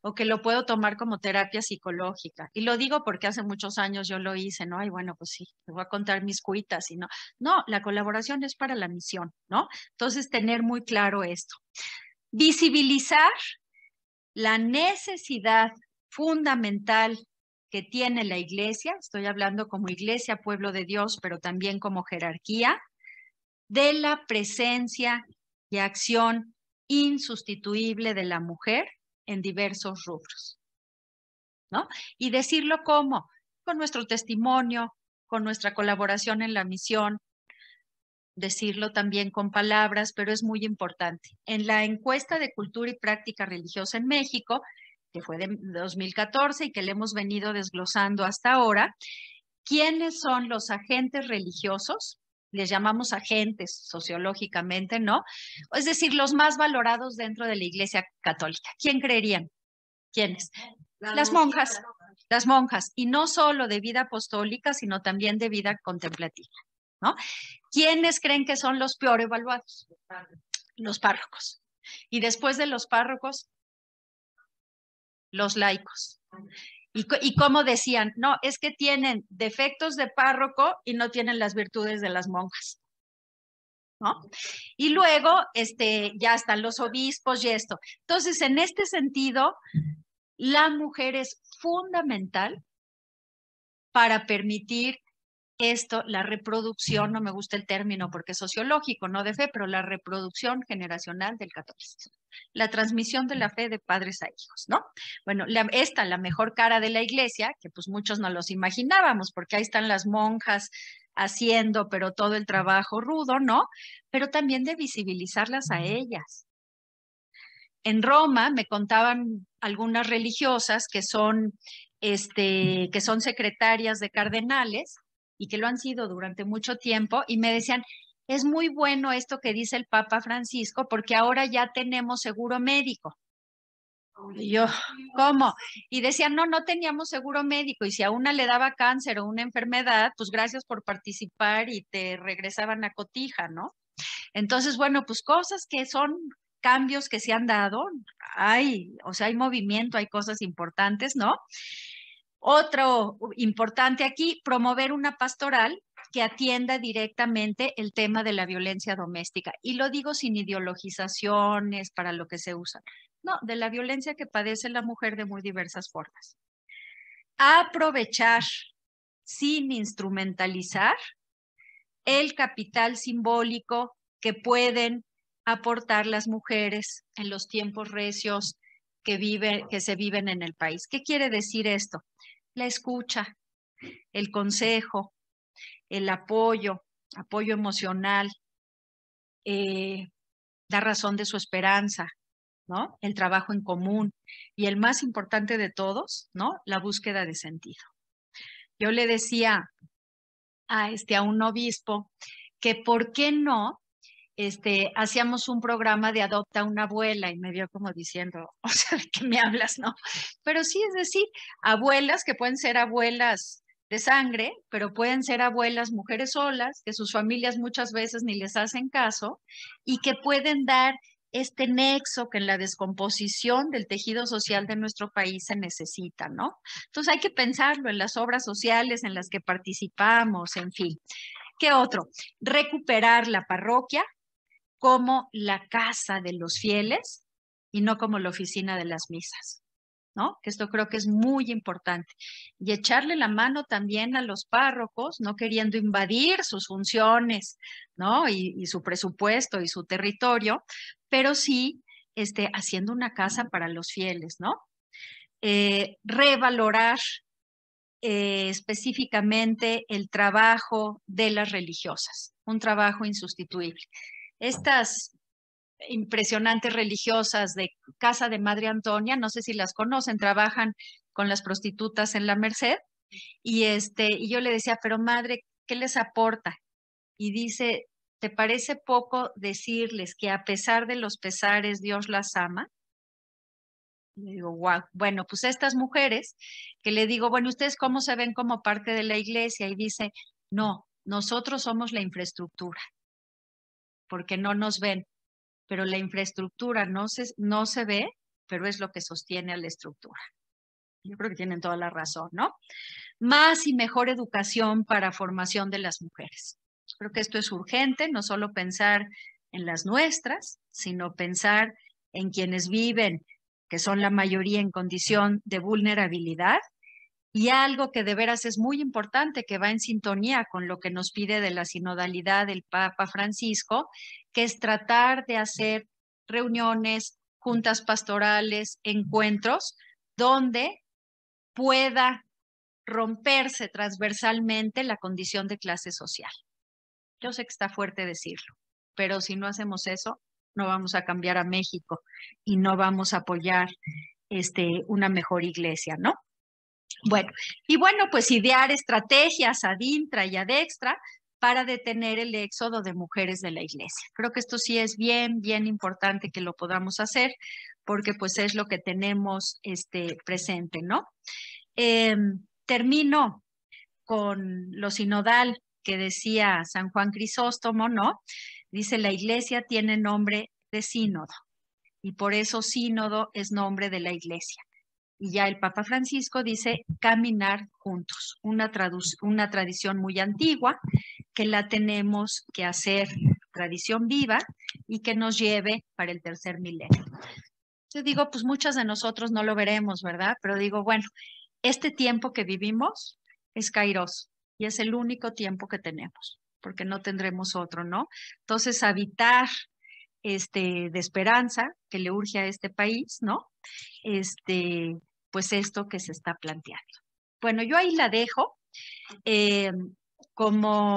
o que lo puedo tomar como terapia psicológica. Y lo digo porque hace muchos años yo lo hice, ¿no? Ay, bueno, pues sí, te voy a contar mis cuitas y no. No, la colaboración es para la misión, ¿no? Entonces, tener muy claro esto. Visibilizar la necesidad fundamental que tiene la iglesia, estoy hablando como iglesia, pueblo de Dios, pero también como jerarquía, de la presencia y acción insustituible de la mujer en diversos rubros. ¿no? Y decirlo como, con nuestro testimonio, con nuestra colaboración en la misión, decirlo también con palabras, pero es muy importante. En la encuesta de cultura y práctica religiosa en México, que fue de 2014 y que le hemos venido desglosando hasta ahora, ¿quiénes son los agentes religiosos les llamamos agentes sociológicamente, ¿no? Es decir, los más valorados dentro de la Iglesia Católica. ¿Quién creerían? ¿Quiénes? Las monjas, las monjas, y no solo de vida apostólica, sino también de vida contemplativa, ¿no? ¿Quiénes creen que son los peor evaluados? Los párrocos. Y después de los párrocos, los laicos. Y, como decían, no, es que tienen defectos de párroco y no tienen las virtudes de las monjas. ¿No? Y luego, este, ya están los obispos y esto. Entonces, en este sentido, la mujer es fundamental para permitir esto, la reproducción, no me gusta el término porque es sociológico, no de fe, pero la reproducción generacional del catolicismo. La transmisión de la fe de padres a hijos, ¿no? Bueno, esta, la mejor cara de la iglesia, que pues muchos no los imaginábamos, porque ahí están las monjas haciendo, pero todo el trabajo rudo, ¿no? Pero también de visibilizarlas a ellas. En Roma me contaban algunas religiosas que son, este, que son secretarias de cardenales y que lo han sido durante mucho tiempo, y me decían, es muy bueno esto que dice el Papa Francisco porque ahora ya tenemos seguro médico. Y yo, ¿cómo? Y decían, no, no teníamos seguro médico y si a una le daba cáncer o una enfermedad, pues gracias por participar y te regresaban a cotija, ¿no? Entonces, bueno, pues cosas que son cambios que se han dado, hay, o sea, hay movimiento, hay cosas importantes, ¿no? Otro importante aquí, promover una pastoral que atienda directamente el tema de la violencia doméstica. Y lo digo sin ideologizaciones para lo que se usa. No, de la violencia que padece la mujer de muy diversas formas. Aprovechar sin instrumentalizar el capital simbólico que pueden aportar las mujeres en los tiempos recios que, vive, que se viven en el país. ¿Qué quiere decir esto? la escucha, el consejo, el apoyo, apoyo emocional, eh, da razón de su esperanza, ¿no? El trabajo en común y el más importante de todos, ¿no? La búsqueda de sentido. Yo le decía a, este, a un obispo que por qué no este, hacíamos un programa de adopta una abuela y me vio como diciendo, o sea, ¿de qué me hablas? No, pero sí, es decir, abuelas que pueden ser abuelas de sangre, pero pueden ser abuelas mujeres solas, que sus familias muchas veces ni les hacen caso y que pueden dar este nexo que en la descomposición del tejido social de nuestro país se necesita, ¿no? Entonces hay que pensarlo en las obras sociales en las que participamos, en fin. ¿Qué otro? Recuperar la parroquia, como la casa de los fieles y no como la oficina de las misas. ¿No? Que esto creo que es muy importante. Y echarle la mano también a los párrocos, no queriendo invadir sus funciones, ¿no? Y, su presupuesto y su territorio, pero sí este, haciendo una casa para los fieles, ¿no? Eh, revalorar eh, específicamente el trabajo de las religiosas, un trabajo insustituible estas impresionantes religiosas de Casa de Madre Antonia, no sé si las conocen, trabajan con las prostitutas en la Merced. Y, este, y yo le decía, pero madre, ¿qué les aporta? Y dice, ¿te parece poco decirles que a pesar de los pesares Dios las ama? Y digo, wow, bueno, pues estas mujeres que le digo, bueno, ¿ustedes cómo se ven como parte de la iglesia? Y dice, no, nosotros somos la infraestructura porque no nos ven, pero la infraestructura no se, no se ve, pero es lo que sostiene a la estructura. Yo creo que tienen toda la razón, ¿no? Más y mejor educación para formación de las mujeres. Creo que esto es urgente, no solo pensar en las nuestras, sino pensar en quienes viven, que son la mayoría en condición de vulnerabilidad, y algo que de veras es muy importante, que va en sintonía con lo que nos pide de la sinodalidad del Papa Francisco, que es tratar de hacer reuniones, juntas pastorales, encuentros, donde pueda romperse transversalmente la condición de clase social. Yo sé que está fuerte decirlo, pero si no hacemos eso, no vamos a cambiar a México y no vamos a apoyar este, una mejor iglesia, ¿no? Bueno, y bueno, pues idear estrategias ad intra y ad extra para detener el éxodo de mujeres de la iglesia. Creo que esto sí es bien, bien importante que lo podamos hacer porque pues es lo que tenemos este, presente, ¿no? Em, termino con lo sinodal que decía San Juan Crisóstomo, ¿no? Dice, la iglesia tiene nombre de sínodo y por eso sínodo es nombre de la iglesia y ya el Papa Francisco dice caminar juntos, una, una tradición muy antigua que la tenemos que hacer tradición viva y que nos lleve para el tercer milenio. Yo digo, pues muchas de nosotros no lo veremos, ¿verdad? Pero digo, bueno, este tiempo que vivimos es Kairos y es el único tiempo que tenemos, porque no tendremos otro, ¿no? Entonces, habitar este, de esperanza que le urge a este país, ¿no? Este, pues esto que se está planteando. Bueno, yo ahí la dejo. Eh, como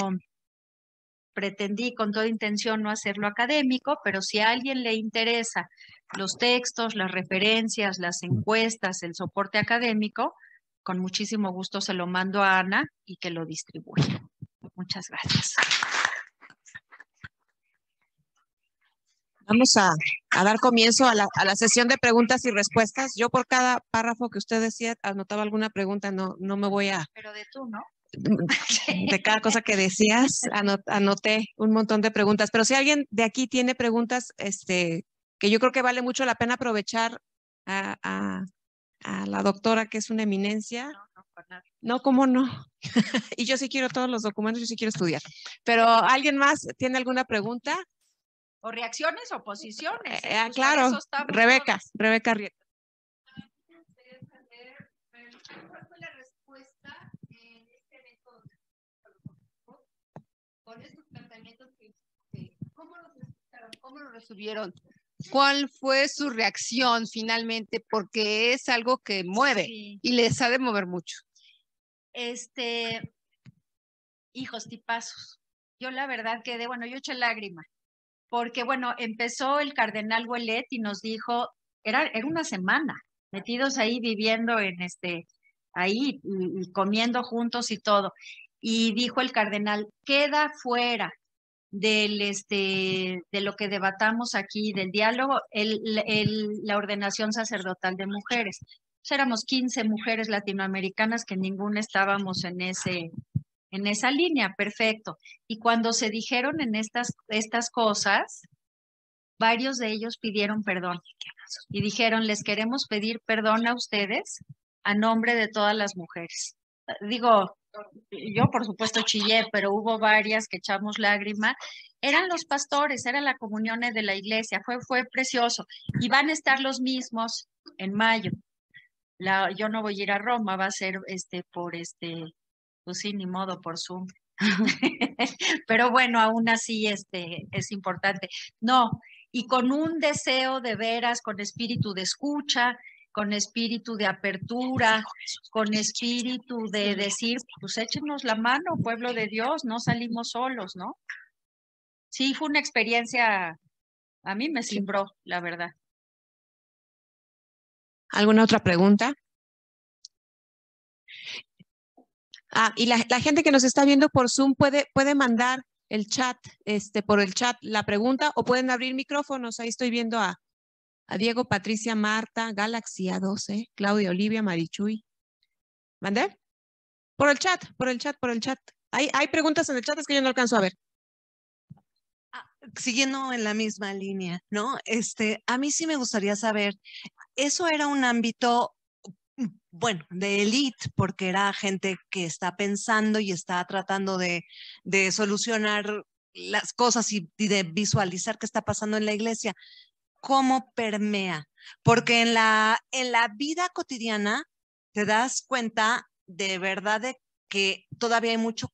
pretendí con toda intención no hacerlo académico, pero si a alguien le interesa los textos, las referencias, las mm. encuestas, el soporte académico, con muchísimo gusto se lo mando a Ana y que lo distribuya. Muchas gracias. Vamos a, dar comienzo a la, sesión de preguntas y respuestas. Yo por cada párrafo que usted decía anotaba alguna pregunta, no, no me voy a... Pero de tú, ¿no? De cada cosa que decías, anoté un montón de preguntas. Pero si alguien de aquí tiene preguntas, este, que yo creo que vale mucho la pena aprovechar a, la doctora, que es una eminencia. No, no, no ¿cómo no? y yo sí quiero todos los documentos, yo sí quiero estudiar. Pero, ¿alguien más tiene alguna pregunta? o reacciones o posiciones. Eh, ah, pues, claro, Rebeca, Rebeca Rieta. ¿Cuál fue la respuesta en este evento? con estos tratamientos? Que, ¿Cómo los escucharon? ¿Cómo lo recibieron? ¿Cuál fue su reacción finalmente? Porque es algo que mueve y les ha de mover mucho. Este, hijos tipazos. Yo la verdad quedé, bueno, yo eché lágrimas porque bueno, empezó el cardenal Huelet y nos dijo, era, era una semana, metidos ahí viviendo en este, ahí comiendo juntos y todo. Y dijo el cardenal, queda fuera del este de lo que debatamos aquí del diálogo el, la ordenación sacerdotal de mujeres pues, éramos 15 mujeres latinoamericanas que ninguna estábamos en ese en esa línea, perfecto. Y cuando se dijeron en estas, estas cosas, varios de ellos pidieron perdón y dijeron, les queremos pedir perdón a ustedes a nombre de todas las mujeres. Digo, yo por supuesto chillé, pero hubo varias que echamos lágrimas. Eran los pastores, era la comunión de la iglesia, fue, fue precioso. Y van a estar los mismos en mayo. yo no voy a ir a Roma, va a ser este por este pues sí, ni modo por Zoom. Pero bueno, aún así este, es importante. No, y con un deseo de veras, con espíritu de escucha, con espíritu de apertura, con espíritu de decir, pues échenos la mano, pueblo de Dios, no salimos solos, ¿no? Sí, fue una experiencia, a mí me simbró, la verdad. ¿Alguna otra pregunta? Ah, y la, gente que nos está viendo por Zoom puede, puede mandar el chat, este, por el chat la pregunta o pueden abrir micrófonos. Ahí estoy viendo a, Diego, Patricia, Marta, Galaxy 12 Claudia, Olivia, Marichuy. ¿Mandé? Por el chat, por el chat, por el chat. Hay, hay preguntas en el chat, es que yo no alcanzo a ver ah, siguiendo en la misma línea, ¿no? Este, a mí sí me gustaría saber, ¿eso era un ámbito bueno, de elite, porque era gente que está pensando y está tratando de, solucionar las cosas y, de visualizar qué está pasando en la iglesia, cómo permea. Porque en la, vida cotidiana te das cuenta de verdad de que todavía hay mucho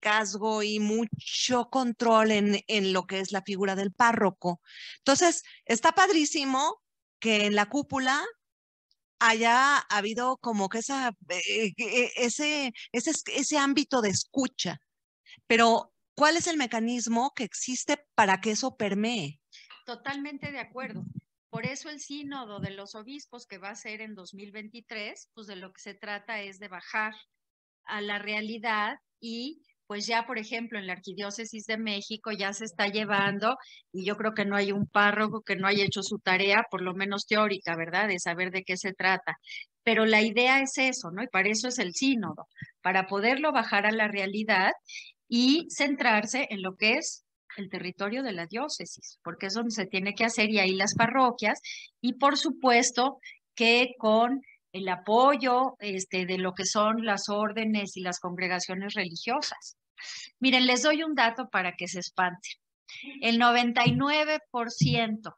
casgo y mucho control en, en lo que es la figura del párroco. Entonces, está padrísimo que en la cúpula haya habido como que esa, eh, eh, ese, ese, ese ámbito de escucha. Pero, ¿cuál es el mecanismo que existe para que eso permee? Totalmente de acuerdo. Por eso el sínodo de los obispos que va a ser en 2023, pues de lo que se trata es de bajar a la realidad y pues ya, por ejemplo, en la Arquidiócesis de México ya se está llevando, y yo creo que no hay un párroco que no haya hecho su tarea, por lo menos teórica, ¿verdad?, de saber de qué se trata. Pero la idea es eso, ¿no? Y para eso es el sínodo, para poderlo bajar a la realidad y centrarse en lo que es el territorio de la diócesis, porque es donde se tiene que hacer y ahí las parroquias, y por supuesto que con el apoyo este, de lo que son las órdenes y las congregaciones religiosas. Miren, les doy un dato para que se espante. El 99%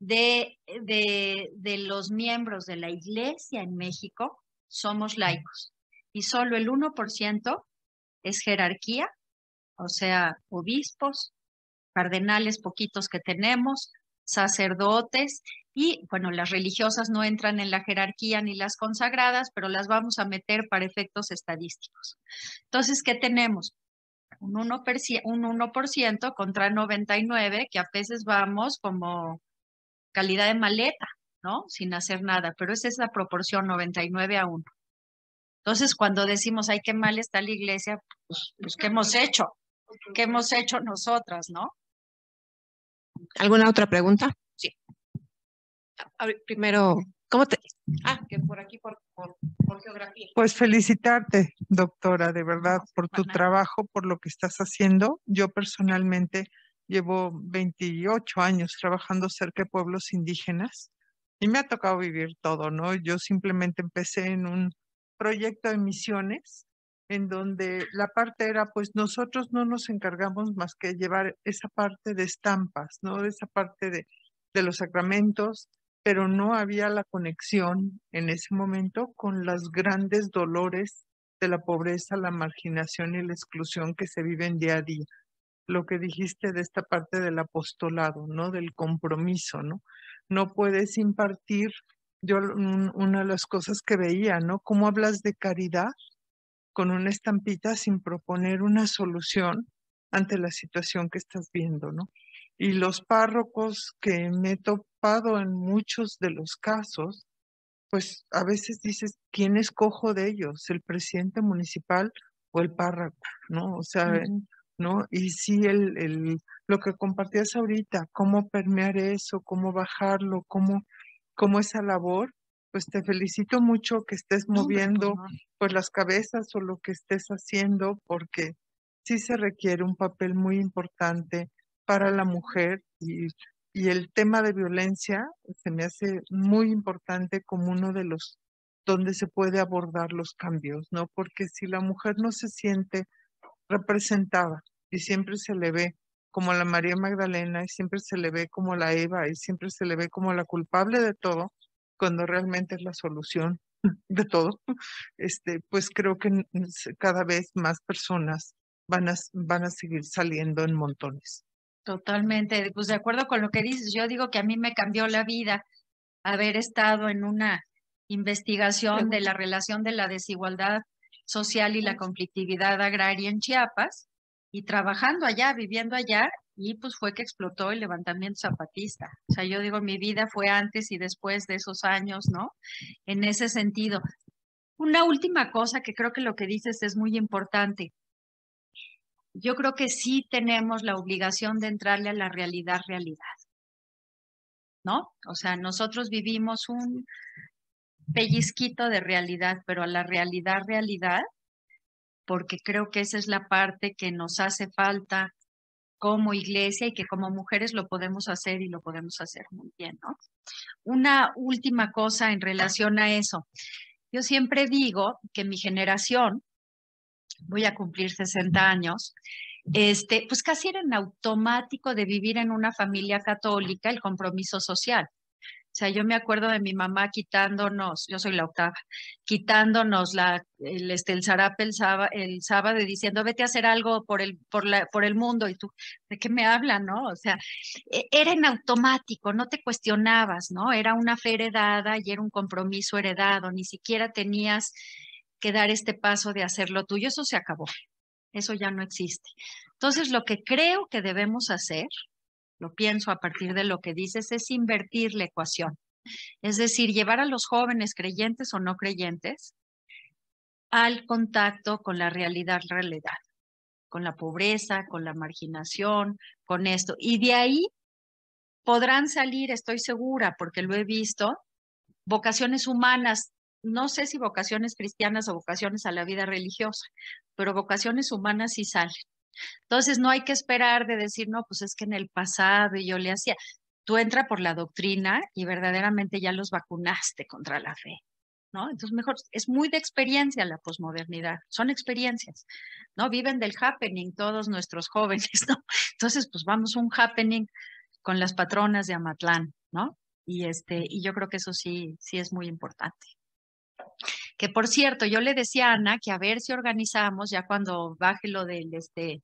de, de los miembros de la iglesia en México somos laicos y solo el 1% es jerarquía, o sea, obispos, cardenales poquitos que tenemos, sacerdotes y bueno, las religiosas no entran en la jerarquía ni las consagradas, pero las vamos a meter para efectos estadísticos. Entonces, ¿qué tenemos? Un 1%, contra 99, que a veces vamos como calidad de maleta, ¿no? Sin hacer nada, pero esa es la proporción 99 a 1. Entonces, cuando decimos, ay, qué mal está la iglesia, pues, pues ¿qué hemos hecho? ¿Qué hemos hecho nosotras, no? ¿Alguna otra pregunta? primero, ¿cómo te? Ah, que por aquí, por, geografía. Pues felicitarte, doctora, de verdad, por tu trabajo, por lo que estás haciendo. Yo personalmente llevo 28 años trabajando cerca de pueblos indígenas y me ha tocado vivir todo, ¿no? Yo simplemente empecé en un proyecto de misiones en donde la parte era, pues nosotros no nos encargamos más que llevar esa parte de estampas, ¿no? de Esa parte de, de los sacramentos, pero no había la conexión en ese momento con los grandes dolores de la pobreza, la marginación y la exclusión que se viven día a día. Lo que dijiste de esta parte del apostolado, ¿no? Del compromiso, ¿no? No puedes impartir, yo una de las cosas que veía, ¿no? Cómo hablas de caridad con una estampita sin proponer una solución ante la situación que estás viendo, ¿no? Y los párrocos que meto en muchos de los casos, pues a veces dices, ¿quién escojo de ellos? ¿El presidente municipal o el párrafo? ¿No? O sea, eh, ¿no? Y si el, el, lo que compartías ahorita, cómo permear eso, cómo bajarlo, cómo, cómo esa labor, pues te felicito mucho que estés moviendo pues las cabezas o lo que estés haciendo, porque sí se requiere un papel muy importante para la mujer y y el tema de violencia se me hace muy importante como uno de los donde se puede abordar los cambios, ¿no? Porque si la mujer no se siente representada y siempre se le ve como la María Magdalena y siempre se le ve como la Eva y siempre se le ve como la culpable de todo, cuando realmente es la solución de todo, este, pues creo que cada vez más personas van a, van a seguir saliendo en montones. Totalmente, pues de acuerdo con lo que dices, yo digo que a mí me cambió la vida haber estado en una investigación de la relación de la desigualdad social y la conflictividad agraria en Chiapas y trabajando allá, viviendo allá, y pues fue que explotó el levantamiento zapatista. O sea, yo digo, mi vida fue antes y después de esos años, ¿no? En ese sentido. Una última cosa que creo que lo que dices es muy importante yo creo que sí tenemos la obligación de entrarle a la realidad, realidad. ¿No? O sea, nosotros vivimos un pellizquito de realidad, pero a la realidad, realidad, porque creo que esa es la parte que nos hace falta como iglesia y que como mujeres lo podemos hacer y lo podemos hacer muy bien, ¿no? Una última cosa en relación a eso. Yo siempre digo que mi generación, voy a cumplir 60 años, este, pues casi era en automático de vivir en una familia católica el compromiso social. O sea, yo me acuerdo de mi mamá quitándonos, yo soy la octava, quitándonos la, el, este, el zarape el, sábado, diciendo, vete a hacer algo por el, por, la, por el mundo. Y tú, ¿de qué me hablan, no? O sea, e, era en automático, no te cuestionabas, ¿no? Era una fe heredada y era un compromiso heredado, ni siquiera tenías que dar este paso de hacerlo tuyo, eso se acabó, eso ya no existe. Entonces, lo que creo que debemos hacer, lo pienso a partir de lo que dices, es invertir la ecuación. Es decir, llevar a los jóvenes, creyentes o no creyentes, al contacto con la realidad, realidad, con la pobreza, con la marginación, con esto. Y de ahí podrán salir, estoy segura, porque lo he visto, vocaciones humanas no sé si vocaciones cristianas o vocaciones a la vida religiosa, pero vocaciones humanas sí salen. Entonces no hay que esperar de decir, no, pues es que en el pasado yo le hacía. Tú entra por la doctrina y verdaderamente ya los vacunaste contra la fe. ¿No? Entonces, mejor, es muy de experiencia la posmodernidad, son experiencias, ¿no? Viven del happening todos nuestros jóvenes, ¿no? Entonces, pues vamos un happening con las patronas de Amatlán, ¿no? Y este, y yo creo que eso sí, sí es muy importante. Que por cierto, yo le decía a Ana que a ver si organizamos, ya cuando baje lo del, este,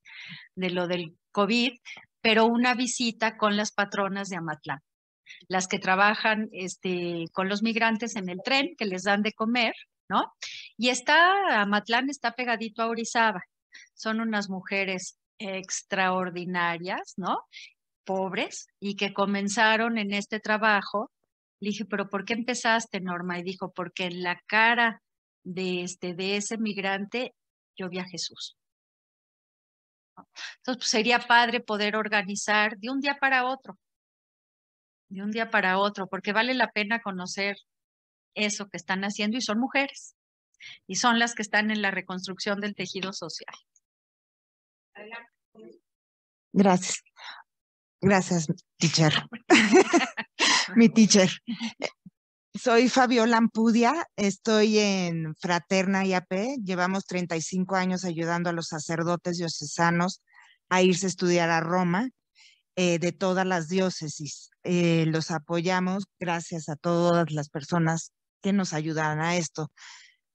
de lo del COVID, pero una visita con las patronas de Amatlán, las que trabajan este, con los migrantes en el tren, que les dan de comer, ¿no? Y está, Amatlán está pegadito a Orizaba. Son unas mujeres extraordinarias, ¿no? pobres y que comenzaron en este trabajo le dije, pero ¿por qué empezaste, Norma? Y dijo, porque en la cara de, este, de ese migrante yo vi a Jesús. Entonces, pues, sería padre poder organizar de un día para otro, de un día para otro, porque vale la pena conocer eso que están haciendo y son mujeres y son las que están en la reconstrucción del tejido social. Gracias. Gracias, teacher. mi teacher. Soy Fabiola Ampudia, estoy en Fraterna IAP. Llevamos 35 años ayudando a los sacerdotes diocesanos a irse a estudiar a Roma eh, de todas las diócesis. Eh, los apoyamos gracias a todas las personas que nos ayudan a esto.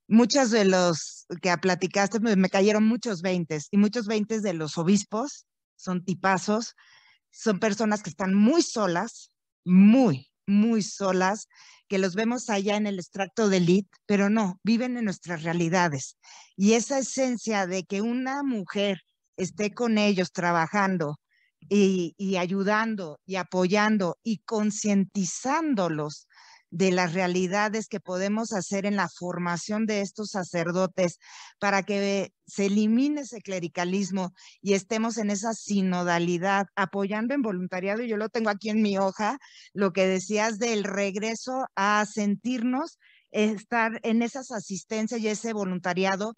Muchos de los que platicaste me cayeron muchos veintes y muchos veintes de los obispos son tipazos, son personas que están muy solas, muy, muy solas, que los vemos allá en el extracto de Lit, pero no, viven en nuestras realidades. Y esa esencia de que una mujer esté con ellos trabajando y, y ayudando y apoyando y concientizándolos de las realidades que podemos hacer en la formación de estos sacerdotes para que se elimine ese clericalismo y estemos en esa sinodalidad, apoyando en voluntariado, yo lo tengo aquí en mi hoja, lo que decías del regreso a sentirnos, estar en esas asistencias y ese voluntariado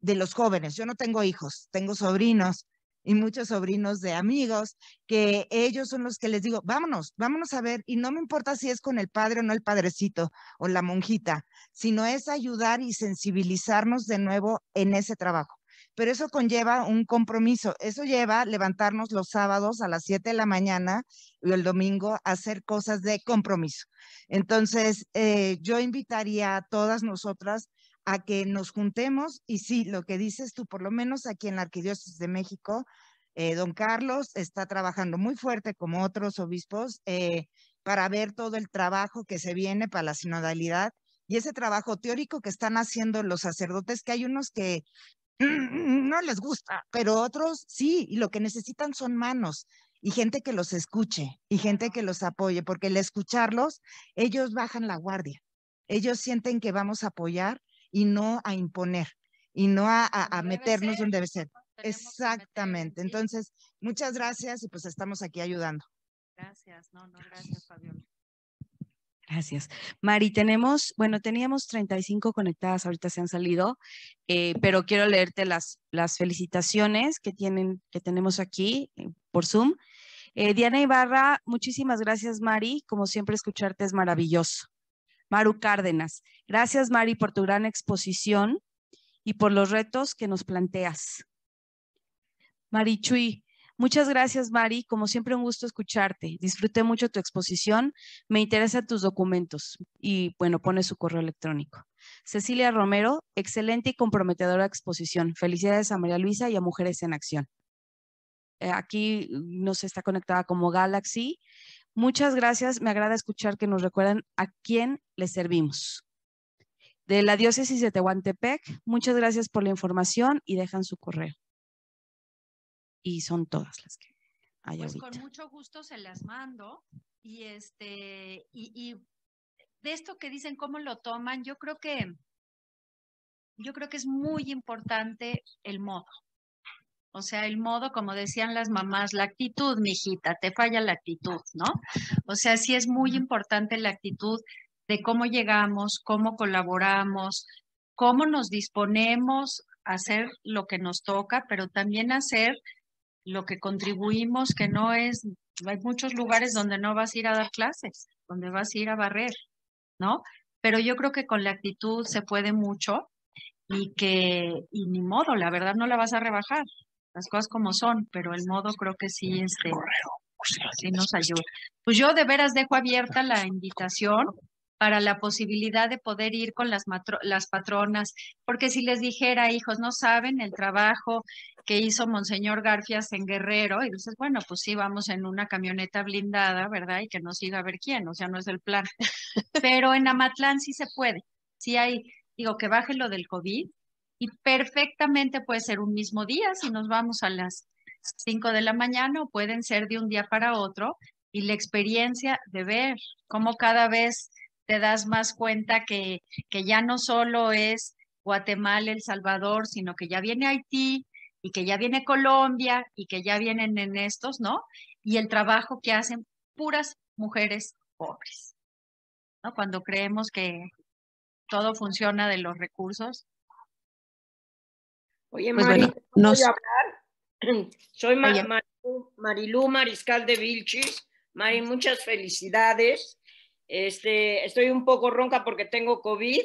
de los jóvenes. Yo no tengo hijos, tengo sobrinos, y muchos sobrinos de amigos, que ellos son los que les digo, vámonos, vámonos a ver, y no me importa si es con el padre o no el padrecito o la monjita, sino es ayudar y sensibilizarnos de nuevo en ese trabajo. Pero eso conlleva un compromiso, eso lleva levantarnos los sábados a las 7 de la mañana y el domingo hacer cosas de compromiso. Entonces, eh, yo invitaría a todas nosotras a que nos juntemos y sí, lo que dices tú, por lo menos aquí en la Arquidiócesis de México, eh, don Carlos está trabajando muy fuerte como otros obispos eh, para ver todo el trabajo que se viene para la sinodalidad y ese trabajo teórico que están haciendo los sacerdotes, que hay unos que no les gusta, pero otros sí, y lo que necesitan son manos y gente que los escuche y gente que los apoye, porque al escucharlos, ellos bajan la guardia, ellos sienten que vamos a apoyar y no a imponer y no a, meternos donde debe ser. Exactamente. Entonces, muchas gracias y pues estamos aquí ayudando. Gracias, no, no, gracias, Fabiola. Gracias. Mari, tenemos, bueno, teníamos 35 conectadas, ahorita se han salido, eh, pero quiero leerte las, las felicitaciones que, tienen, que tenemos aquí eh, por Zoom. Eh, Diana Ibarra, muchísimas gracias, Mari. Como siempre, escucharte es maravilloso. Maru Cárdenas. Gracias, Mari, por tu gran exposición y por los retos que nos planteas. Mari Chui, muchas gracias, Mari. Como siempre, un gusto escucharte. Disfruté mucho tu exposición. Me interesan tus documentos y, bueno, pone su correo electrónico. Cecilia Romero, excelente y comprometedora exposición. Felicidades a María Luisa y a Mujeres en Acción. Eh, aquí nos está conectada como Galaxy Muchas gracias. Me agrada escuchar que nos recuerdan a quién le servimos. De la diócesis de Tehuantepec, muchas gracias por la información y dejan su correo. Y son todas las que hay pues Con mucho gusto se las mando. Y este, y, y de esto que dicen, cómo lo toman, yo creo que yo creo que es muy importante el modo. O sea, el modo, como decían las mamás, la actitud, mijita, te falla la actitud, ¿no? O sea, sí es muy importante la actitud de cómo llegamos, cómo colaboramos, cómo nos disponemos a hacer lo que nos toca, pero también hacer lo que contribuimos, que no es, hay muchos lugares donde no vas a ir a dar clases, donde vas a ir a barrer, ¿no? Pero yo creo que con la actitud se puede mucho y que, y ni modo, la verdad no la vas a rebajar, las cosas como son, pero el modo creo que sí, este, sí nos ayuda. Este. Pues yo de veras dejo abierta la invitación para la posibilidad de poder ir con las, las patronas, porque si les dijera, hijos, no saben el trabajo que hizo Monseñor Garfias en Guerrero, y dices, bueno, pues sí, vamos en una camioneta blindada, ¿verdad? Y que nos siga a ver quién, o sea, no es el plan. Pero en Amatlán sí se puede, sí hay, digo, que baje lo del COVID, y perfectamente puede ser un mismo día si nos vamos a las 5 de la mañana o pueden ser de un día para otro y la experiencia de ver cómo cada vez te das más cuenta que, que ya no solo es Guatemala, El Salvador, sino que ya viene Haití y que ya viene Colombia y que ya vienen en estos, ¿no? Y el trabajo que hacen puras mujeres pobres, ¿no? Cuando creemos que todo funciona de los recursos, Oye, pues Mari, hablar? Soy Marilu, Mariscal de Vilchis. Mari, muchas felicidades. Este, estoy un poco ronca porque tengo COVID,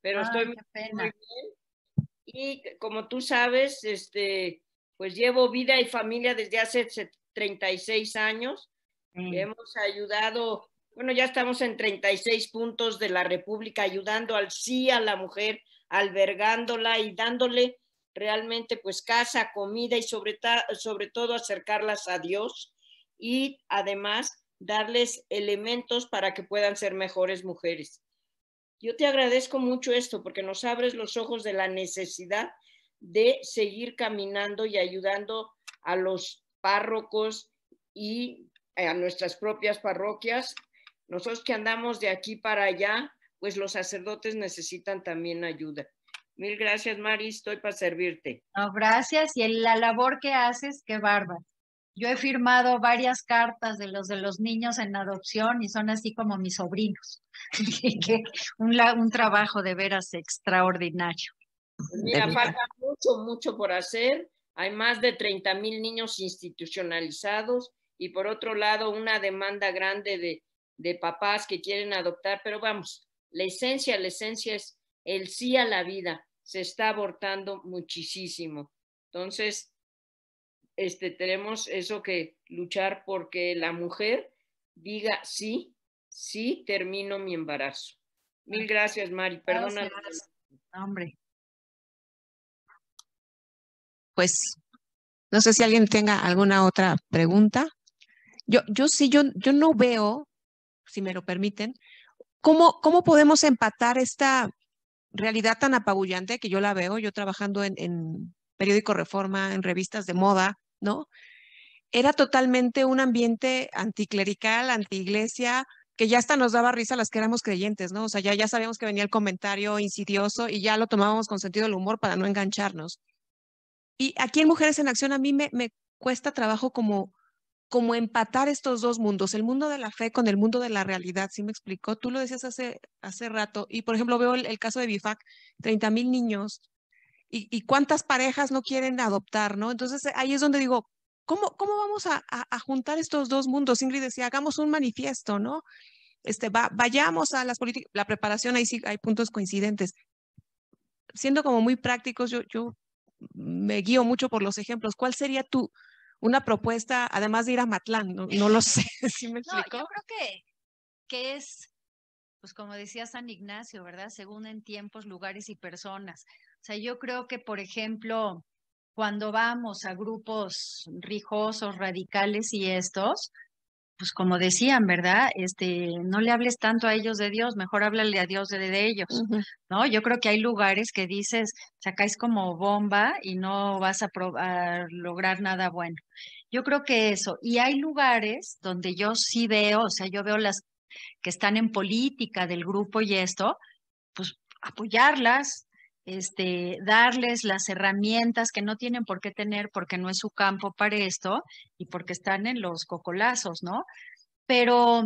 pero estoy ah, muy, bien. Y como tú sabes, este, pues llevo vida y familia desde hace 36 años. Mm. Hemos ayudado, bueno, ya estamos en 36 puntos de la República, ayudando al sí a la mujer, albergándola y dándole realmente pues casa, comida y sobre, todo acercarlas a Dios y además darles elementos para que puedan ser mejores mujeres. Yo te agradezco mucho esto porque nos abres los ojos de la necesidad de seguir caminando y ayudando a los párrocos y a nuestras propias parroquias. Nosotros que andamos de aquí para allá, pues los sacerdotes necesitan también ayuda. Mil gracias, Mari, estoy para servirte. No, gracias y la labor que haces, qué bárbaro. Yo he firmado varias cartas de los de los niños en adopción y son así como mis sobrinos. un, trabajo de veras extraordinario. Pues mira, falta mucho, mucho por hacer. Hay más de 30 mil niños institucionalizados y por otro lado una demanda grande de, de papás que quieren adoptar, pero vamos, la esencia, la esencia es el sí a la vida, se está abortando muchísimo. Entonces, este, tenemos eso que luchar porque la mujer diga sí, sí, termino mi embarazo. Mil gracias, Mari. Perdona. Hombre. Pues no sé si alguien tenga alguna otra pregunta. Yo, yo sí, yo, yo no veo, si me lo permiten, cómo podemos empatar esta realidad tan apabullante que yo la veo, yo trabajando en, periódico Reforma, en revistas de moda, ¿no? Era totalmente un ambiente anticlerical, antiiglesia, que ya hasta nos daba risa las que éramos creyentes, ¿no? O sea, ya, ya sabíamos que venía el comentario insidioso y ya lo tomábamos con sentido del humor para no engancharnos. Y aquí en Mujeres en Acción a mí me, me cuesta trabajo como como empatar estos dos mundos, el mundo de la fe con el mundo de la realidad, ¿sí me explicó? Tú lo decías hace, hace rato, y por ejemplo veo el, caso de Bifac, 30 mil niños, y, cuántas parejas no quieren adoptar, ¿no? Entonces eh, ahí es donde digo, ¿cómo, cómo vamos a, juntar estos dos mundos? Ingrid decía, hagamos un manifiesto, ¿no? Este, vayamos a las políticas, la preparación, ahí sí hay puntos coincidentes. Siendo como muy prácticos, yo, yo me guío mucho por los ejemplos. ¿Cuál sería tu, una propuesta, además de ir a Matlán, no, lo sé, si me explico? No, yo creo que, que es, pues como decía San Ignacio, ¿verdad? Según en tiempos, lugares y personas. O sea, yo creo que, por ejemplo, cuando vamos a grupos rijosos, radicales y estos, pues como decían, ¿verdad? Este, no le hables tanto a ellos de Dios, mejor háblale a Dios de, ellos, ¿no? Yo creo que hay lugares que dices, sacáis como bomba y no vas a, a lograr nada bueno. Yo creo que eso. Y hay lugares donde yo sí veo, o sea, yo veo las que están en política del grupo y esto, pues apoyarlas, este, darles las herramientas que no tienen por qué tener porque no es su campo para esto y porque están en los cocolazos, ¿no? Pero,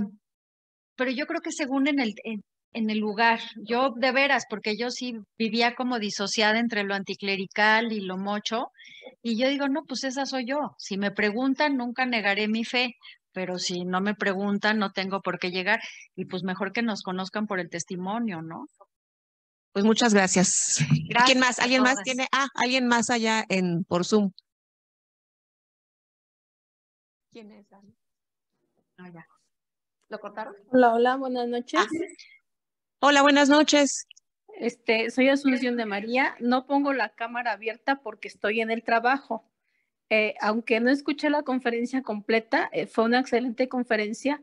pero yo creo que según en el, en el lugar, yo de veras, porque yo sí vivía como disociada entre lo anticlerical y lo mocho, y yo digo, no, pues esa soy yo. Si me preguntan, nunca negaré mi fe, pero si no me preguntan, no tengo por qué llegar, y pues mejor que nos conozcan por el testimonio, ¿no? Pues muchas gracias. ¿Quién más? ¿Alguien más tiene? Ah, alguien más allá en por Zoom. ¿Quién es? Ah, ya. ¿Lo cortaron? Hola, hola, buenas noches. Ah. Hola, buenas noches. Este, soy Asunción de María. No pongo la cámara abierta porque estoy en el trabajo. Eh, aunque no escuché la conferencia completa, eh, fue una excelente conferencia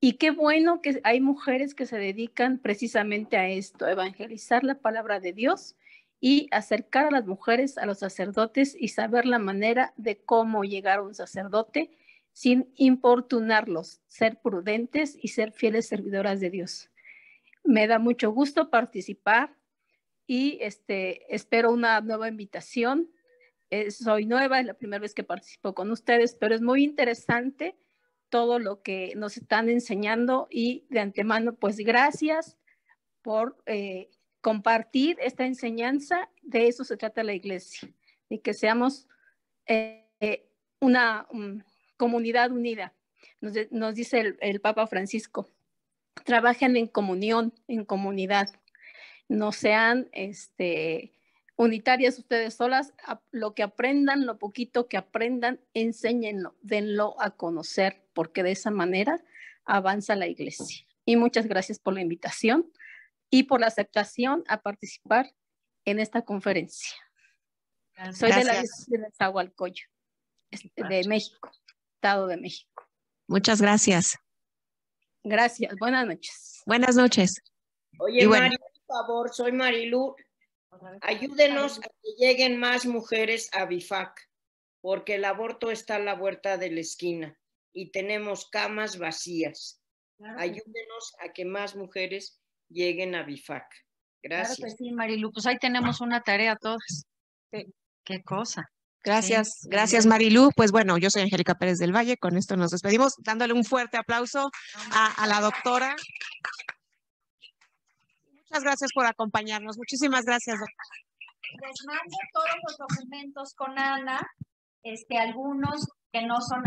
y qué bueno que hay mujeres que se dedican precisamente a esto, evangelizar la palabra de Dios y acercar a las mujeres a los sacerdotes y saber la manera de cómo llegar a un sacerdote sin importunarlos, ser prudentes y ser fieles servidoras de Dios. Me da mucho gusto participar y este, espero una nueva invitación. Eh, soy nueva, es la primera vez que participo con ustedes, pero es muy interesante todo lo que nos están enseñando y de antemano, pues gracias por eh, compartir esta enseñanza. De eso se trata la iglesia, de que seamos eh, una mm, comunidad unida. Nos, dice el, el, Papa Francisco, trabajen en comunión, en comunidad, no sean este, unitarias ustedes solas, lo que aprendan, lo poquito que aprendan, enséñenlo, denlo a conocer, porque de esa manera avanza la iglesia. Y muchas gracias por la invitación y por la aceptación a participar en esta conferencia. Soy de la de Zahualcoyo, de México, Estado de México. Muchas gracias. Gracias, buenas noches. Buenas noches. Oye, por favor, soy Marilu, Ayúdenos a que lleguen más mujeres a BIFAC, porque el aborto está a la vuelta de la esquina y tenemos camas vacías. Ayúdenos a que más mujeres lleguen a BIFAC. Gracias. Claro que sí, Marilu. Pues ahí tenemos una tarea todas. Qué cosa. Gracias, gracias Marilu. Pues bueno, yo soy Angélica Pérez del Valle. Con esto nos despedimos, dándole un fuerte aplauso a la doctora gracias por acompañarnos. Muchísimas gracias. Doctora. Les mando todos los documentos con Ana, este, algunos que no son